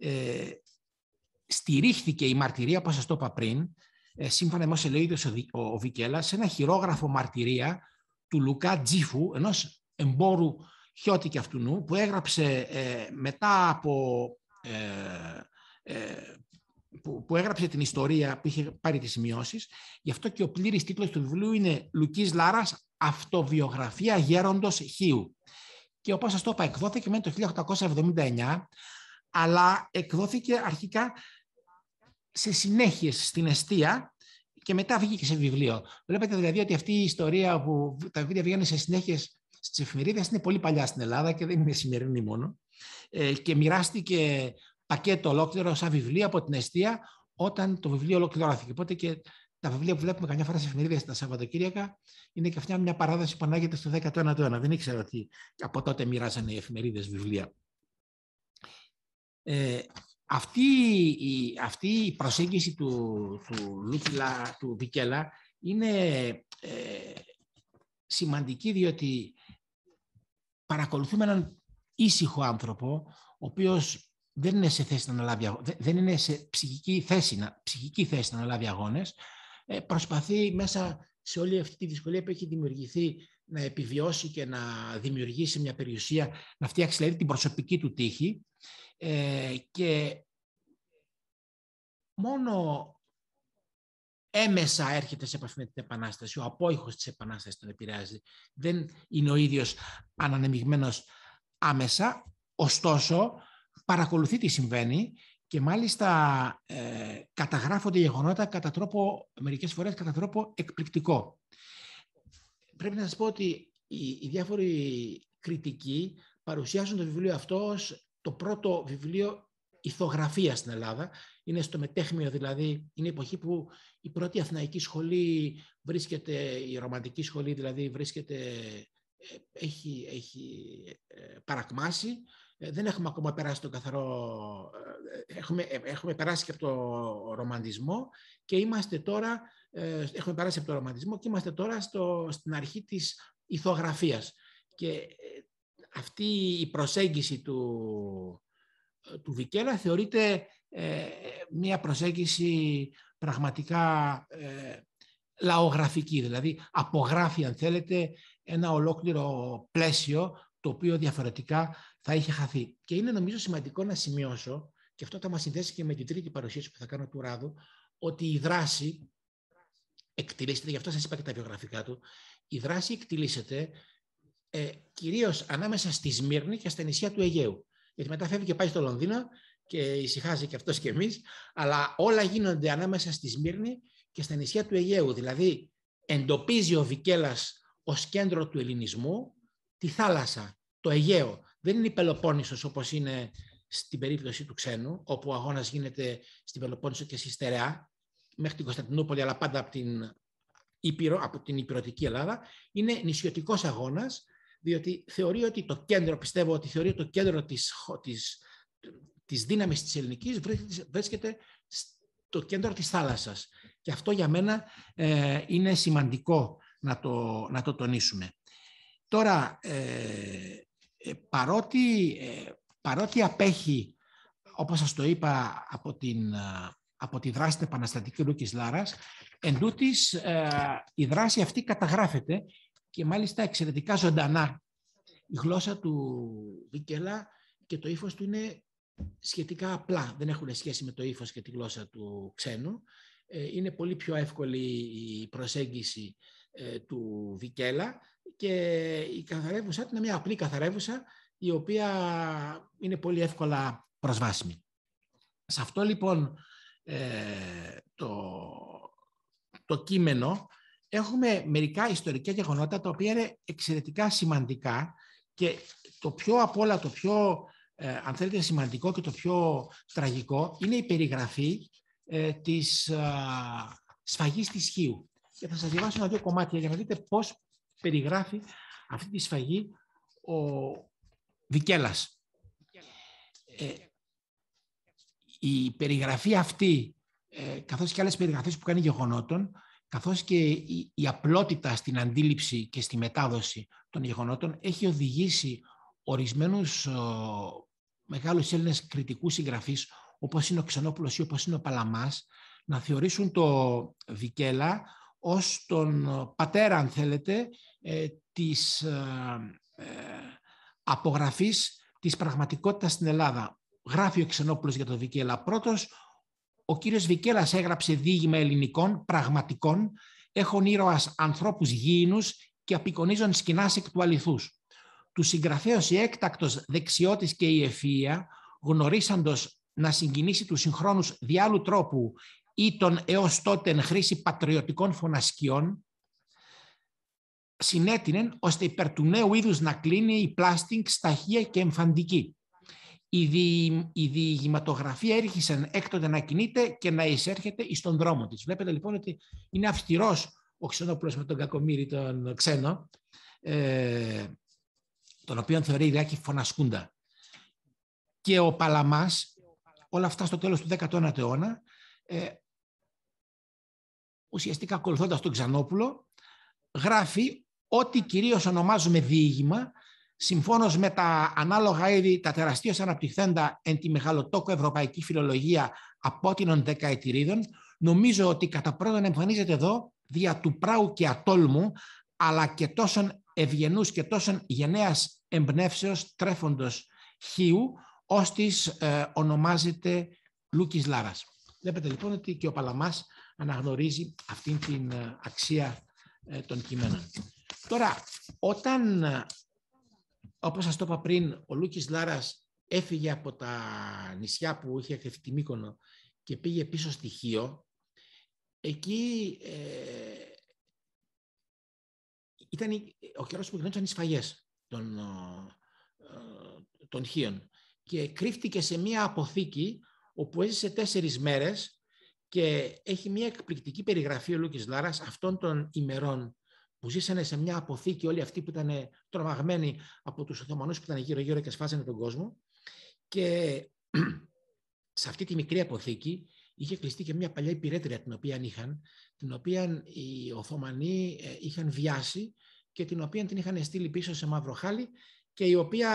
Ε, στηρίχθηκε η μαρτυρία, όπως σας το είπα πριν, ε, σύμφωνα με όσο λέει ο, ο Βικέλα, σε ένα χειρόγραφο μαρτυρία του Λουκά Τζίφου, ενός εμπόρου χιώτη και αυτού που έγραψε ε, μετά από... Ε, που, έγραψε την ιστορία που είχε πάρει τις σημειώσεις. Γι' αυτό και ο πλήρης τίτλος του βιβλίου είναι «Λουκής Λάρας, Αυτοβιογραφία Γέροντος Χίου». Και όπως σας το είπα, εκδόθηκε μέχρι το 1879, αλλά εκδόθηκε αρχικά σε συνέχειες στην αιστεία και μετά βγήκε σε βιβλίο. Βλέπετε δηλαδή ότι αυτή η ιστορία που τα βιβλία βγαίνουν σε συνέχειες στις εφημερίδες είναι πολύ παλιά στην Ελλάδα και δεν είναι σημερινή μόνο. Ε, και μοιράστηκε πακέτο ολόκληρο σαν βιβλίο από την αιστεία όταν το βιβλίο ολοκληρώθηκε. Οπότε και τα βιβλία που βλέπουμε καμιά φορά σε εφημερίδες τα Σαββατοκύριακα είναι και αυτή μια παράδοση που ανάγεται στο 19ο αιώνα. Δεν ήξερα ότι από τότε μοιράζανε οι εφημερίδες βιβλία. Ε, αυτή η, αυτή η προσέγγιση του, του του Βικέλα, είναι ε, σημαντική διότι παρακολουθούμε έναν ήσυχο άνθρωπο, ο οποίος δεν είναι σε θέση να αναλάβει, δεν είναι σε ψυχική θέση να, ψυχική θέση να αναλάβει αγώνες, ε, προσπαθεί μέσα σε όλη αυτή τη δυσκολία που έχει δημιουργηθεί να επιβιώσει και να δημιουργήσει μια περιουσία, να φτιάξει δηλαδή, την προσωπική του τύχη ε, και μόνο έμεσα έρχεται σε επαφή με την Επανάσταση, ο απόϊχος της Επανάστασης τον επηρεάζει. Δεν είναι ο ίδιος ανανεμιγμένος άμεσα, ωστόσο παρακολουθεί τι συμβαίνει και μάλιστα ε, καταγράφονται γεγονότα κατά τρόπο, μερικές φορές κατά τρόπο εκπληκτικό. Πρέπει να σας πω ότι οι, διάφοροι κριτικοί παρουσιάζουν το βιβλίο αυτό το πρώτο βιβλίο ηθογραφία στην Ελλάδα. Είναι στο μετέχμιο δηλαδή, είναι η εποχή που η πρώτη αθηναϊκή σχολή βρίσκεται, η ρομαντική σχολή δηλαδή βρίσκεται, ε, έχει, έχει ε, παρακμάσει. Ε, δεν έχουμε ακόμα περάσει το καθαρό, έχουμε, έχουμε περάσει και από το ρομαντισμό και είμαστε τώρα, έχουμε περάσει από το ρομαντισμό και είμαστε τώρα στο, στην αρχή της ηθογραφίας αυτή η προσέγγιση του, ε, του Βικέλα θεωρείται ε, μια προσέγγιση πραγματικά ε, λαογραφική, δηλαδή απογράφει αν θέλετε ένα ολόκληρο πλαίσιο το οποίο διαφορετικά θα είχε χαθεί. Και είναι νομίζω σημαντικό να σημειώσω, και αυτό θα μας συνδέσει και με την τρίτη παρουσίαση που θα κάνω του Ράδου, ότι η δράση εκτιλήσεται, γι' αυτό σας είπα και τα βιογραφικά του, η δράση εκτιλήσεται ε, κυρίως ανάμεσα στη Σμύρνη και στα νησιά του Αιγαίου. Γιατί μετά φεύγει και πάει στο Λονδίνο και ησυχάζει και αυτός και εμείς, αλλά όλα γίνονται ανάμεσα στη Σμύρνη και στα νησιά του Αιγαίου. Δηλαδή εντοπίζει ο Βικέλας ως κέντρο του ελληνισμού τη θάλασσα, το Αιγαίο. Δεν είναι η Πελοπόννησος όπως είναι στην περίπτωση του ξένου, όπου ο αγώνας γίνεται στην Πελοπόννησο και στη Στερεά, μέχρι την Κωνσταντινούπολη, αλλά πάντα από την, από την Υπηρωτική Ελλάδα, είναι νησιωτικός αγώνας διότι θεωρεί ότι το κέντρο, πιστεύω ότι θεωρεί το κέντρο της, της, της δύναμης της ελληνικής βρίσκεται στο κέντρο της θάλασσας. Και αυτό για μένα ε, είναι σημαντικό να το, να το τονίσουμε. Τώρα, ε, ε παρότι, ε, παρότι απέχει, όπως σας το είπα, από, την, από τη δράση του επαναστατικού Λούκης Λάρας, εν η δράση αυτή καταγράφεται και μάλιστα εξαιρετικά ζωντανά. Η γλώσσα του Βίκελα και το ύφος του είναι σχετικά απλά. Δεν έχουν σχέση με το ύφος και τη γλώσσα του ξένου. Ε, είναι πολύ πιο εύκολη η προσέγγιση ε, του Βικέλα και η καθαρεύουσα είναι μια απλή καθαρεύουσα η οποία είναι πολύ εύκολα προσβάσιμη. Σε αυτό λοιπόν ε, το, το κείμενο έχουμε μερικά ιστορικά γεγονότα τα οποία είναι εξαιρετικά σημαντικά και το πιο απ' όλα, το πιο ε, αν θέλετε σημαντικό και το πιο τραγικό είναι η περιγραφή ε, της ε, σφαγής της Χίου. Και θα σας διαβάσω ένα δύο κομμάτια για να δείτε πώς περιγράφει αυτή τη σφαγή ο Δικέλας. Ε, η περιγραφή αυτή, ε, καθώς και άλλες περιγραφές που κάνει γεγονότων, καθώς και η, απλότητα στην αντίληψη και στη μετάδοση των γεγονότων έχει οδηγήσει ορισμένους μεγάλους Έλληνες κριτικούς συγγραφείς όπως είναι ο Ξενόπουλος ή όπως είναι ο Παλαμάς να θεωρήσουν το Δικέλα ως τον πατέρα, αν θέλετε, ε, της ε, ε, απογραφής της πραγματικότητας στην Ελλάδα. Γράφει ο Ξενόπουλος για το Βικέλα πρώτος, ο κύριος Βικέλας έγραψε δίγημα ελληνικών, πραγματικών, έχουν ήρωας ανθρώπους γήινους και απεικονίζουν σκηνάς εκ του αληθούς. Του συγγραφέως η έκτακτος δεξιότης και η ευφυΐα, γνωρίσαντος να συγκινήσει τους συγχρόνους διάλου τρόπου ή τον έως τότε εν χρήση πατριωτικών φωνασκιών, συνέτεινεν ώστε υπέρ του νέου είδους να κλείνει η τον εως τοτε χρηση πατριωτικων φωνασκιων συνετεινε ωστε σταχεία και εμφαντική η, δι, η διηγηματογραφία έρχεσαι έκτοτε να κινείται και να εισέρχεται στον δρόμο της. Βλέπετε λοιπόν ότι είναι αυστηρός ο Ξενόπουλος με τον Κακομύρη τον Ξένο, ε, τον οποίο θεωρεί η φωνασκούντα. Και ο Παλαμάς, όλα αυτά στο τέλος του 19ου αιώνα, ε, ουσιαστικά ακολουθώντας τον Ξανόπουλο, γράφει ό,τι κυρίως ονομάζουμε διήγημα, Συμφώνως με τα ανάλογα είδη, τα τεραστίως αναπτυχθέντα εν τη μεγαλοτόκο ευρωπαϊκή φιλολογία απότινων δεκαετηρίδων, νομίζω ότι κατά πρώτον εμφανίζεται εδώ δια του πράου και ατόλμου, αλλά και τόσων ευγενούς και τόσων γενναίας εμπνεύσεως τρέφοντος χίου, ως της ε, ονομάζεται Λούκης Λάρας. Βλέπετε λοιπόν ότι και ο Παλαμάς αναγνωρίζει αυτή την ε, αξία ε, των κειμένων. Τώρα, όταν όπως σας το είπα πριν, ο Λούκης Λάρας έφυγε από τα νησιά που είχε εκτεθεί Μύκονο και πήγε πίσω στη Χίο. Εκεί ε, ήταν ο καιρός που γινόντουσαν οι σφαγές των, ε, των Χίων και κρύφτηκε σε μία αποθήκη όπου έζησε τέσσερις μέρες και έχει μία εκπληκτική περιγραφή ο Λούκης Λάρας αυτών των ημερών που ζήσανε σε μια αποθήκη όλοι αυτοί που ήταν τρομαγμένοι από τους Οθωμανούς που ήταν γύρω-γύρω και σφάζανε τον κόσμο. Και σε αυτή τη μικρή αποθήκη είχε κλειστεί και μια παλιά υπηρέτρια την οποία είχαν, την οποία οι Οθωμανοί ε, είχαν βιάσει και την οποία την είχαν στείλει πίσω σε μαύρο χάλι και η οποία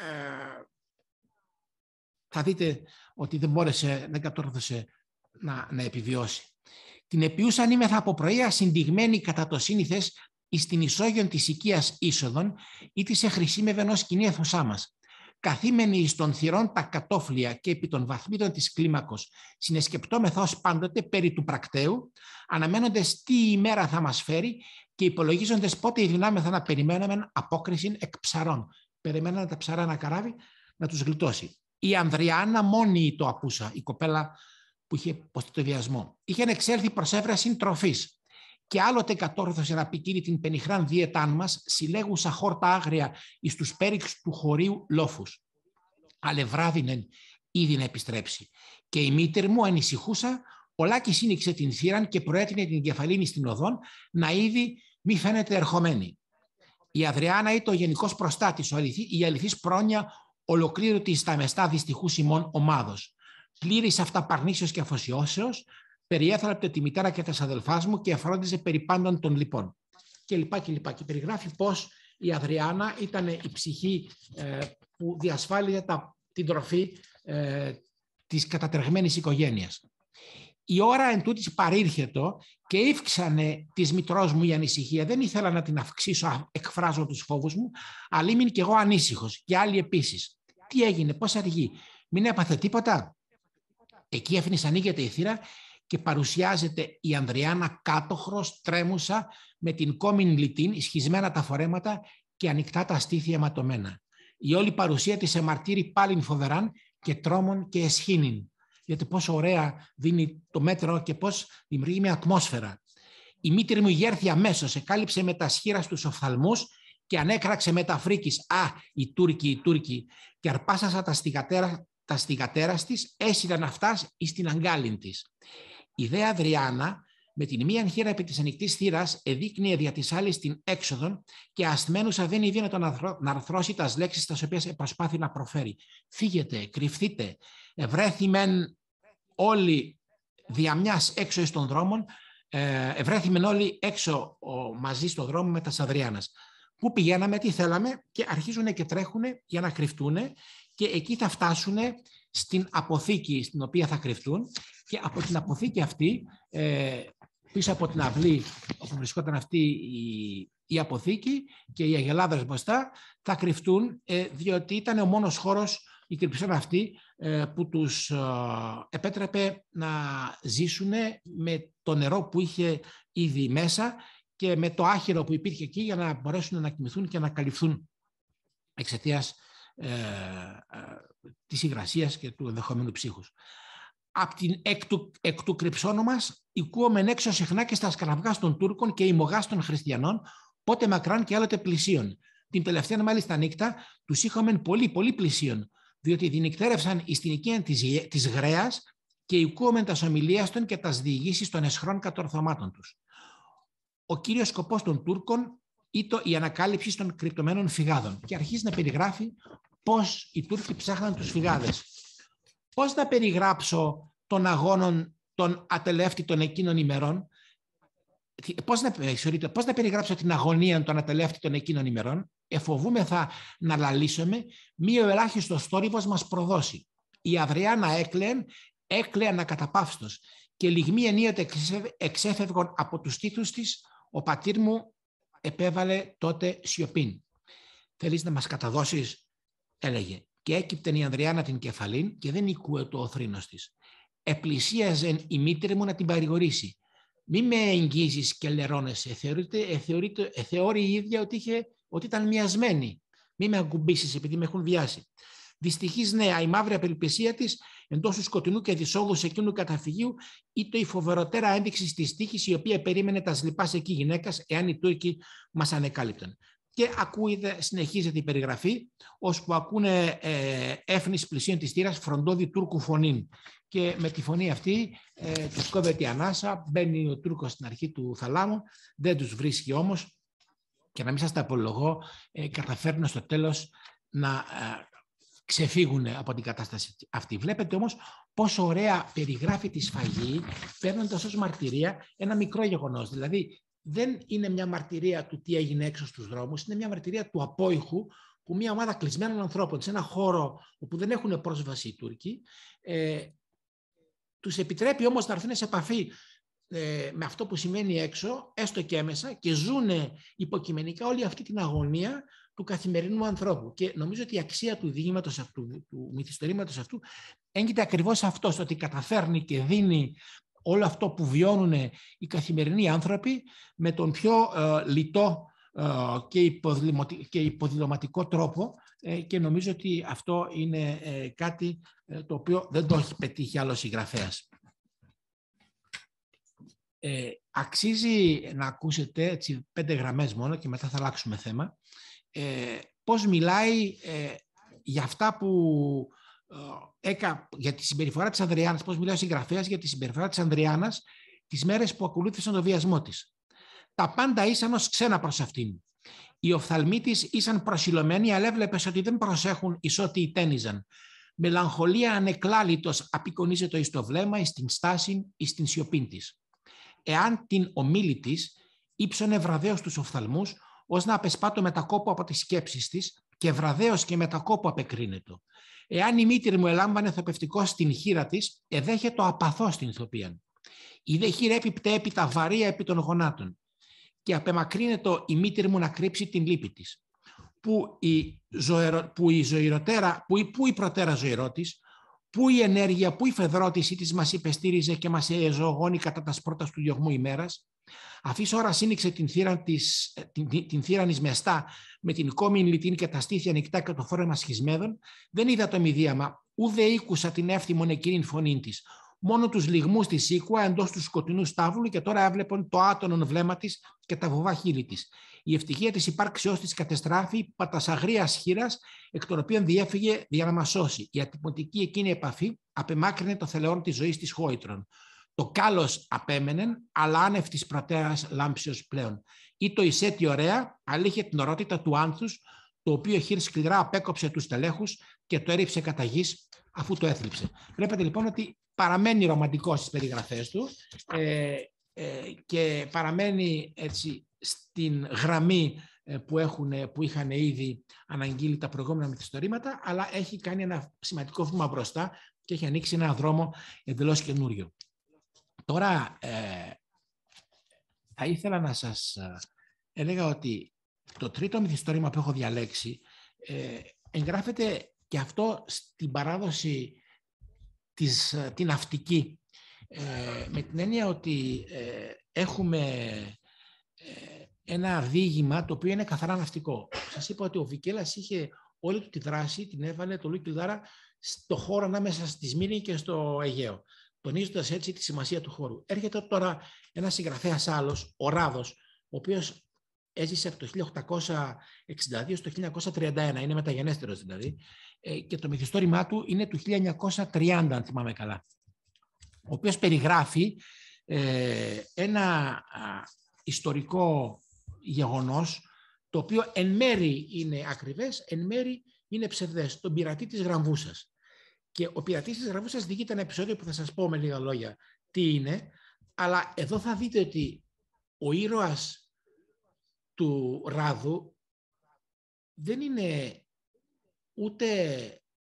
ε, θα δείτε ότι δεν μπόρεσε, δεν κατόρθωσε να, να επιβιώσει την επιούσαν ήμεθα από πρωία συντηγμένη κατά το σύνηθες εις την ισόγειον της οικίας είσοδων ή της εχρησίμευεν ως κοινή αιθουσά μας. Καθήμενοι ει των θυρών τα κατόφλια και επί των βαθμίτων της κλίμακος, συνεσκεπτόμεθα ως πάντοτε περί του πρακτέου, αναμένοντα τι ημέρα θα μας φέρει και υπολογίζοντα πότε η δυνάμεθα να περιμέναμε απόκριση εκ ψαρών. Περιμέναν τα ψαρά να καράβι να τους γλιτώσει. Η Ανδριάννα μόνη το απούσα, η κοπέλα που είχε υποστεί το βιασμό. Είχε εξέλθει προσέβραση τροφής και άλλοτε κατόρθωσε να ποικίλει την πενιχράν δίαιτάν μας, συλλέγουσα χόρτα άγρια εις τους πέριξ του χωρίου λόφους. Αλευράδινεν ήδη να επιστρέψει. Και η μήτερ μου ανησυχούσα, ολάκι σύνηξε την θύραν και προέτεινε την κεφαλίνη στην οδόν, να ήδη μη φαίνεται ερχομένη. Η Αδριάνα ήταν ο γενικός προστάτης, η αληθής πρόνοια ολοκλήρωτη στα μεστά δυστυχούς ημών ομάδος πλήρης αυταπαρνήσεως και αφοσιώσεως, περιέθραπτε τη μητέρα και τα αδελφάς μου και αφρόντιζε περί πάντων των λοιπών. Και λοιπά και λοιπά. Και περιγράφει πώς η Αδριάνα ήταν η ψυχή ε, που διασφάλιζε τα, την τροφή ε, της κατατρεγμένης οικογένειας. Η ώρα εν τούτης παρήρχετο και ύφξανε της μητρός μου η ανησυχία. Δεν ήθελα να την αυξήσω, εκφράζω τους φόβους μου, αλλά ήμουν κι εγώ ανήσυχος και άλλοι επίσης. Τι έγινε, πώς αργεί, μην έπαθε τίποτα. Εκεί αφήνεις ανοίγεται η θύρα και παρουσιάζεται η Ανδριάνα κάτοχρος, τρέμουσα, με την κόμιν λιτίν, ισχυσμένα τα φορέματα και ανοιχτά τα στήθια ματωμένα. Η όλη παρουσία της εμαρτύρει πάλιν φοβεράν και τρόμων και εσχήνην. Γιατί πόσο ωραία δίνει το μέτρο και πώς δημιουργεί μια ατμόσφαιρα. Η μήτρη μου γέρθη αμέσως, εκάλυψε με τα σχήρα στους οφθαλμούς και ανέκραξε με τα φρίκης. Α, οι Τούρκοι, οι Τούρκοι. Και αρπάσασα τα στιγατέρα τα στιγατέρας της να αυτά στην αγκάλιν της. Η δε Αδριάνα με την μία χείρα επί της ανοιχτής θύρας εδείκνυε δια της άλλης την έξοδον και ασθμένουσα δεν είναι να να αρθρώσει τας λέξεις, τας οποίες προσπάθει να προφέρει. Φύγετε, κρυφθείτε, ευρέθημεν όλοι δια έξω εις των δρόμων, ε, ευρέθημεν όλοι έξω μαζί στον δρόμο με τας Αδριάνας πού πηγαίναμε, τι θέλαμε και αρχίζουν και τρέχουν για να κρυφτούν και εκεί θα φτάσουν στην αποθήκη στην οποία θα κρυφτούν και από την αποθήκη αυτή, ε, πίσω από την αυλή όπου βρισκόταν αυτή η αποθήκη και οι αγελάδες μπροστά, θα κρυφτούν ε, διότι ήταν ο μόνος χώρος η κρυψόνα αυτή ε, που τους επέτρεπε να ζήσουν με το νερό που είχε ήδη μέσα και με το άχυρο που υπήρχε εκεί για να μπορέσουν να κοιμηθούν και να καλυφθούν εξαιτίας ε, ε, της υγρασίας και του ενδεχόμενου ψύχους. Απ' την εκ του, εκ του μας οικούμεν έξω συχνά και στα σκραυγά των Τούρκων και μογάς των Χριστιανών, πότε μακράν και άλλοτε πλησίων. Την τελευταία μάλιστα νύχτα τους είχαμε πολύ πολύ πλησίων, διότι δινυκτέρευσαν εις την οικία της γρέας και οικούμεν τας ομιλίας των και τας διηγήσεις των εσχρών κατορθωμάτων τους ο κύριος σκοπός των Τούρκων ή η ανακάλυψη των κρυπτωμένων φυγάδων. Και αρχίζει να περιγράφει πώς οι Τούρκοι ψάχναν τους φυγάδες. Πώς να περιγράψω τον αγώνων των ατελεύτητων εκείνων ημερών, πώς να, sorry, ε, πώς να περιγράψω την αγωνία των ατελεύτητων εκείνων ημερών, εφοβούμεθα να λαλήσουμε, μη ο ελάχιστος θόρυβος μας προδώσει. Η αυριά να έκλαιεν, έκλαιαν ακαταπαύστος και λιγμή ενίοτε εξέφευγαν από τους τίτλου της. Ο πατήρ μου επέβαλε τότε σιωπή. Θέλεις να μας καταδώσεις, έλεγε. Και έκυπτεν η Ανδριάνα την κεφαλήν και δεν οικούε το οθρύνος της. Επλησίαζε η μήτρη μου να την παρηγορήσει. Μη με εγγύζεις και λερώνεσαι. Θεωρείται, ε, ε, η ίδια ότι, είχε, ότι ήταν μοιασμένη. Μη με ακουμπήσεις επειδή με έχουν βιάσει. Δυστυχή νέα, η μαύρη απελπισία της εντός του σκοτεινού και δυσόδου εκείνου καταφυγίου, είτε η φοβεροτέρα ένδειξη της τύχης η οποία περίμενε τα σλιπά εκεί γυναίκας, εάν οι Τούρκοι μας ανεκάλυπταν. Και ακούει, συνεχίζεται η περιγραφή, ώσπου ακούνε ε, έφνης πλησίων της θύρας φροντόδι Τούρκου φωνήν. Και με τη φωνή αυτή ε, τους κόβεται η ανάσα, μπαίνει ο Τούρκος στην αρχή του θαλάμου, δεν τους βρίσκει όμως. και να μην σας τα απολογώ, ε, στο τέλος να ε, ξεφύγουν από την κατάσταση αυτή. Βλέπετε όμως πόσο ωραία περιγράφει τη σφαγή παίρνοντας ως μαρτυρία ένα μικρό γεγονός. Δηλαδή δεν είναι μια μαρτυρία του τι έγινε έξω στους δρόμους, είναι μια μαρτυρία του απόϊχου που μια ομάδα κλεισμένων ανθρώπων σε ένα χώρο όπου δεν έχουν πρόσβαση οι Τούρκοι ε, τους επιτρέπει όμως να έρθουν σε επαφή ε, με αυτό που σημαίνει έξω, έστω και έμεσα, και ζουν υποκειμενικά όλη αυτή την αγωνία του καθημερινού ανθρώπου. Και νομίζω ότι η αξία του διήγηματος αυτού, του μυθιστορήματος αυτού, έγκυται ακριβώς αυτό, ότι καταφέρνει και δίνει όλο αυτό που βιώνουν οι καθημερινοί άνθρωποι με τον πιο ε, λιτό ε, και υποδηλωματικό τρόπο ε, και νομίζω ότι αυτό είναι κάτι το οποίο δεν το έχει πετύχει άλλος συγγραφέας. αξίζει να ακούσετε έτσι, πέντε γραμμές μόνο και μετά θα αλλάξουμε θέμα ε, πώς μιλάει ε, για αυτά που ε, έκα, για τη συμπεριφορά της Ανδριάνας, πώς μιλάει ο συγγραφέας για τη συμπεριφορά της Ανδριάνας τις μέρες που ακολούθησαν τον βιασμό της. Τα πάντα ήσαν ως ξένα προς αυτήν. Οι οφθαλμοί της ήσαν προσιλωμένοι, αλλά έβλεπες ότι δεν προσέχουν εις ό,τι τένιζαν. Μελαγχολία ανεκλάλητος απεικονίζεται εις το βλέμμα, εις την στάση, εις την σιωπή της. Εάν την ομίλη της ύψωνε βραδέως τους οφθαλμούς, ως να απεσπάτω με τα από τις σκέψεις της και βραδέως και με απεκρίνεται. Εάν η μήτρη μου ελάμβανε θοπευτικό στην χείρα της, εδέχεται απαθό στην ηθοποιία. Η δε χείρα έπιπτε επί τα βαρία επί των γονάτων. Και απεμακρύνεται η μήτρη μου να κρύψει την λύπη της. Που η, ζωηροτέρα, που η, που η προτέρα ζωηρό πού η ενέργεια, πού η φεδρότησή της μας υπεστήριζε και μας εζωγόνει κατά τα σπρώτα του διωγμού ημέρας. Αφή ώρα σύνηξε την θύραν της, μεστά με την κόμην λιτήν και τα στήθια ανοιχτά και το φόρεμα Δεν είδα το μηδίαμα, Ούτε ήκουσα την εύθυμον εκείνη φωνή της μόνο τους λιγμούς της οίκουα εντός του σκοτεινού στάβλου και τώρα έβλεπαν το άτονο βλέμμα της και τα βοβά χείλη της. Η ευτυχία της υπάρξεώς της κατεστράφη πατασαγρίας χείρας, εκ των οποίων διέφυγε για να μας σώσει. Η ατυπωτική εκείνη επαφή απεμάκρυνε το θελεόν της ζωής της χόητρων. Το κάλος απέμενε, αλλά άνευ της πρατέρας λάμψεως πλέον. Ή το εισέτη ωραία, αλλά την ορότητα του άνθους, το οποίο χείρ σκληρά απέκοψε τους τελέχου και το έριψε κατά γης αφού το έθλιψε. Βλέπετε λοιπόν ότι παραμένει ρομαντικός στις περιγραφές τους ε, ε, και παραμένει έτσι στην γραμμή ε, που, έχουν, που είχαν ήδη αναγγείλει τα προηγούμενα μυθιστορήματα, αλλά έχει κάνει ένα σημαντικό βήμα μπροστά και έχει ανοίξει ένα δρόμο εντελώς καινούριο. Τώρα, θα ήθελα να σας έλεγα ότι το τρίτο μυθιστόρημα που έχω διαλέξει ε, εγγράφεται και αυτό στην παράδοση της, ε, την ναυτική. Ε, με την έννοια ότι ε, έχουμε ένα δίγημα το οποίο είναι καθαρά ναυτικό. Σας είπα ότι ο Βικέλας είχε όλη του τη δράση, την έβαλε το Λουί δάρα στο χώρο ανάμεσα στη Σμύρνη και στο Αιγαίο, τονίζοντας έτσι τη σημασία του χώρου. Έρχεται τώρα ένας συγγραφέας άλλος, ο Ράδος, ο οποίος έζησε από το 1862 στο 1931, είναι μεταγενέστερος δηλαδή, ε, και το μυθιστόρημά του είναι του 1930, αν θυμάμαι καλά, ο οποίος περιγράφει ε, ένα ιστορικό γεγονός, το οποίο εν μέρη είναι ακριβές, εν μέρη είναι ψευδές, τον πειρατή της Γραμβούσας. Και ο πειρατής της Γραμβούσας διηγείται ένα επεισόδιο που θα σας πω με λίγα λόγια τι είναι, αλλά εδώ θα δείτε ότι ο ήρωας του Ράδου δεν είναι ούτε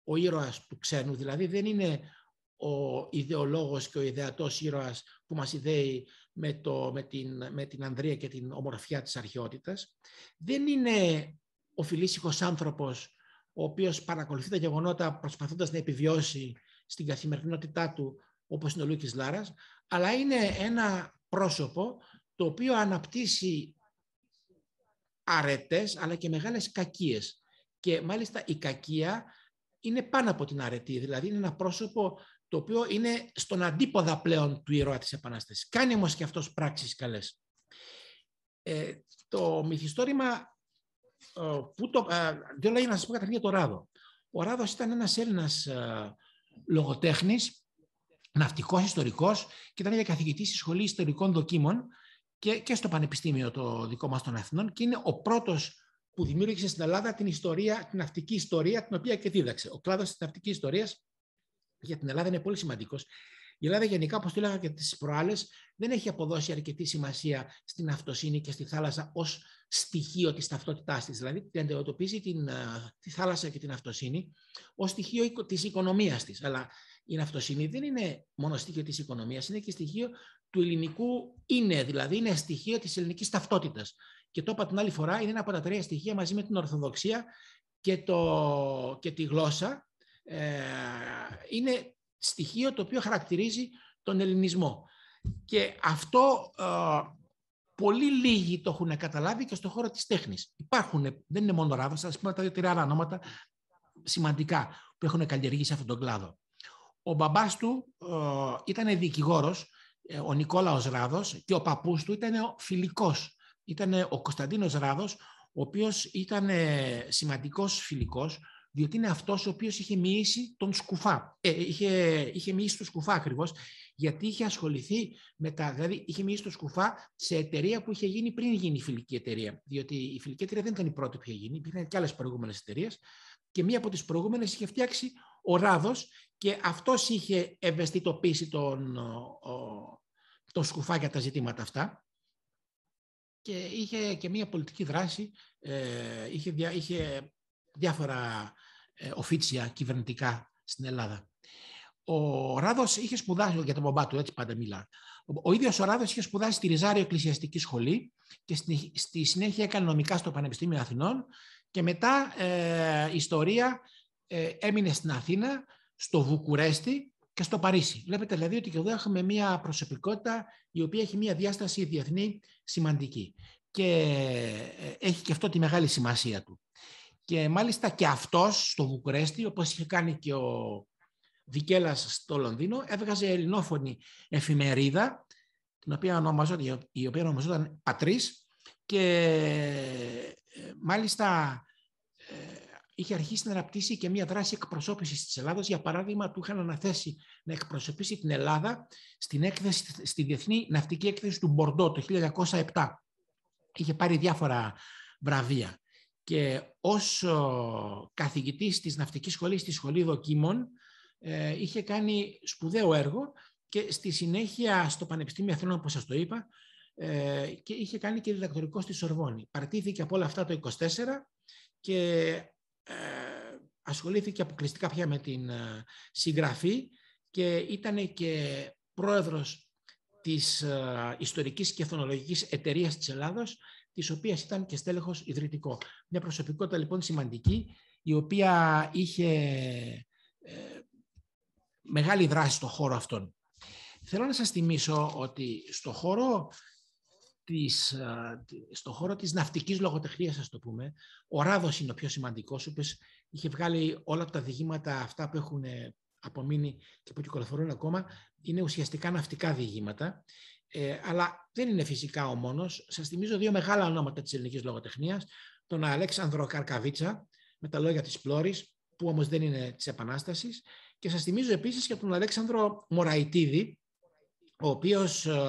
ο ήρωας του ξένου, δηλαδή δεν είναι ο ιδεολόγος και ο ιδεατός ήρωας που μας ιδέει με, το, με, την, με την Ανδρία και την ομορφιά της αρχαιότητας. Δεν είναι ο φιλήσυχος άνθρωπος ο οποίος παρακολουθεί τα γεγονότα προσπαθώντας να επιβιώσει στην καθημερινότητά του όπως είναι ο Λούκης Λάρας, αλλά είναι ένα πρόσωπο το οποίο αναπτύσσει αρετές αλλά και μεγάλες κακίες. Και μάλιστα η κακία είναι πάνω από την αρετή, δηλαδή είναι ένα πρόσωπο το οποίο είναι στον αντίποδα πλέον του ήρωα της Επανάστασης. Κάνει όμως και αυτός πράξεις καλές. Ε, το μυθιστόρημα, ε, που το, ε, να σας πω καταρχήν για το Ράδο. Ο Ράδος ήταν ένας Έλληνας ε, λογοτέχνης, ναυτικός ιστορικός και ήταν για καθηγητή στη Σχολή Ιστορικών Δοκίμων και, και στο Πανεπιστήμιο το δικό μας των Αθηνών και είναι ο πρώτος που δημιούργησε στην Ελλάδα την, ιστορία, την ναυτική ιστορία την οποία και δίδαξε. Ο κλάδος της ναυτικής ιστορίας για την Ελλάδα είναι πολύ σημαντικός. Η Ελλάδα γενικά, όπως το έλεγα και τις προάλλες, δεν έχει αποδώσει αρκετή σημασία στην αυτοσύνη και στη θάλασσα ως στοιχείο της ταυτότητάς της. Δηλαδή, την αντιμετωπίζει την, τη θάλασσα και την αυτοσύνη ως στοιχείο της οικονομίας της. Αλλά η αυτοσύνη δεν είναι μόνο στοιχείο της οικονομίας, είναι και στοιχείο του ελληνικού είναι, δηλαδή είναι στοιχείο της ελληνικής ταυτότητας. Και το είπα την άλλη φορά, είναι ένα από τα τρία στοιχεία μαζί με την Ορθοδοξία και, το, και τη γλώσσα. Ε, είναι στοιχείο το οποίο χαρακτηρίζει τον ελληνισμό. Και αυτό ε, πολύ λίγοι το έχουν καταλάβει και στον χώρο της τέχνης. Υπάρχουν, δεν είναι μόνο ράβες, ας πούμε τα δύο-τρία ονόματα σημαντικά που έχουν καλλιεργήσει αυτόν τον κλάδο. Ο μπαμπάς του ε, ήταν δικηγόρος ε, ο Νικόλαος Ράδος και ο παππούς του ήταν φιλικός. Ήταν ο Κωνσταντίνος Ράδος, ο οποίος ήταν ε, σημαντικός φιλικός, διότι είναι αυτός ο οποίος είχε μοιήσει τον Σκουφά. Ε, είχε, είχε μοιήσει τον Σκουφά ακριβώς, γιατί είχε ασχοληθεί με τα... Δηλαδή, είχε μοιήσει τον Σκουφά σε εταιρεία που είχε γίνει πριν γίνει η φιλική εταιρεία. Διότι η φιλική εταιρεία δεν ήταν η πρώτη που είχε γίνει, υπήρχαν και άλλες προηγούμενες εταιρείες. Και μία από τις προηγούμενες είχε φτιάξει ο Ράδος και αυτός είχε ευαισθητοποιήσει τον, τον Σκουφά για τα ζητήματα αυτά και είχε και μία πολιτική δράση, ε, είχε, δια, είχε διάφορα ε, οφίτσια κυβερνητικά στην Ελλάδα. Ο Ράδος είχε σπουδάσει, για τον μπαμπά του έτσι πάντα μιλά, ο ίδιος ο Ράδος είχε σπουδάσει στη Ριζάριο Εκκλησιαστική Σχολή και στη, συνέχεια έκανε νομικά στο Πανεπιστήμιο Αθηνών και μετά ε, ιστορία ε, έμεινε στην Αθήνα, στο Βουκουρέστι και στο Παρίσι. Βλέπετε δηλαδή ότι και εδώ έχουμε μια προσωπικότητα η οποία έχει μια διάσταση διεθνή σημαντική και ε, έχει και αυτό τη μεγάλη σημασία του. Και μάλιστα και αυτός στο Βουκουρέστι, όπως είχε κάνει και ο Δικέλας στο Λονδίνο, έβγαζε ελληνόφωνη εφημερίδα, την οποία ονομαζόταν, η οποία ονομαζόταν Πατρίς και ε, μάλιστα είχε αρχίσει να αναπτύσσει και μια δράση εκπροσώπησης της Ελλάδας. Για παράδειγμα, του είχαν αναθέσει να εκπροσωπήσει την Ελλάδα στην έκθεση, στη Διεθνή Ναυτική Έκθεση του Μπορντό το 1907. Είχε πάρει διάφορα βραβεία. Και ως καθηγητής της ναυτικής σχολής, στη Σχολή Δοκίμων, ε, είχε κάνει σπουδαίο έργο και στη συνέχεια στο Πανεπιστήμιο Αθηνών, όπως σας το είπα, ε, και είχε κάνει και διδακτορικό στη Σορβόνη. Παρτήθηκε από όλα αυτά το 24 και ε, ασχολήθηκε αποκλειστικά πια με την ε, συγγραφή και ήταν και πρόεδρος της ε, Ιστορικής και Εθνολογικής Εταιρείας της Ελλάδος, της οποίας ήταν και στέλεχος ιδρυτικό. Μια προσωπικότητα λοιπόν σημαντική, η οποία είχε μεγάλη δράση στο χώρο αυτόν. Θέλω να σας θυμίσω ότι στο χώρο της, ε, στον χώρο της ναυτικής λογοτεχνίας, ας το πούμε. Ο Ράδος είναι ο πιο σημαντικός, ο οποίος είχε βγάλει όλα τα διηγήματα αυτά που έχουν ε, απομείνει και που κυκλοφορούν ακόμα, είναι ουσιαστικά ναυτικά διηγήματα. Ε, αλλά δεν είναι φυσικά ο μόνος. Σας θυμίζω δύο μεγάλα ονόματα της ελληνικής λογοτεχνίας, τον Αλέξανδρο Καρκαβίτσα, με τα λόγια της Πλώρης, που όμως δεν είναι της Επανάστασης, και σας θυμίζω επίσης και τον Αλέξανδρο Μωραϊτίδη, ο οποίος ε,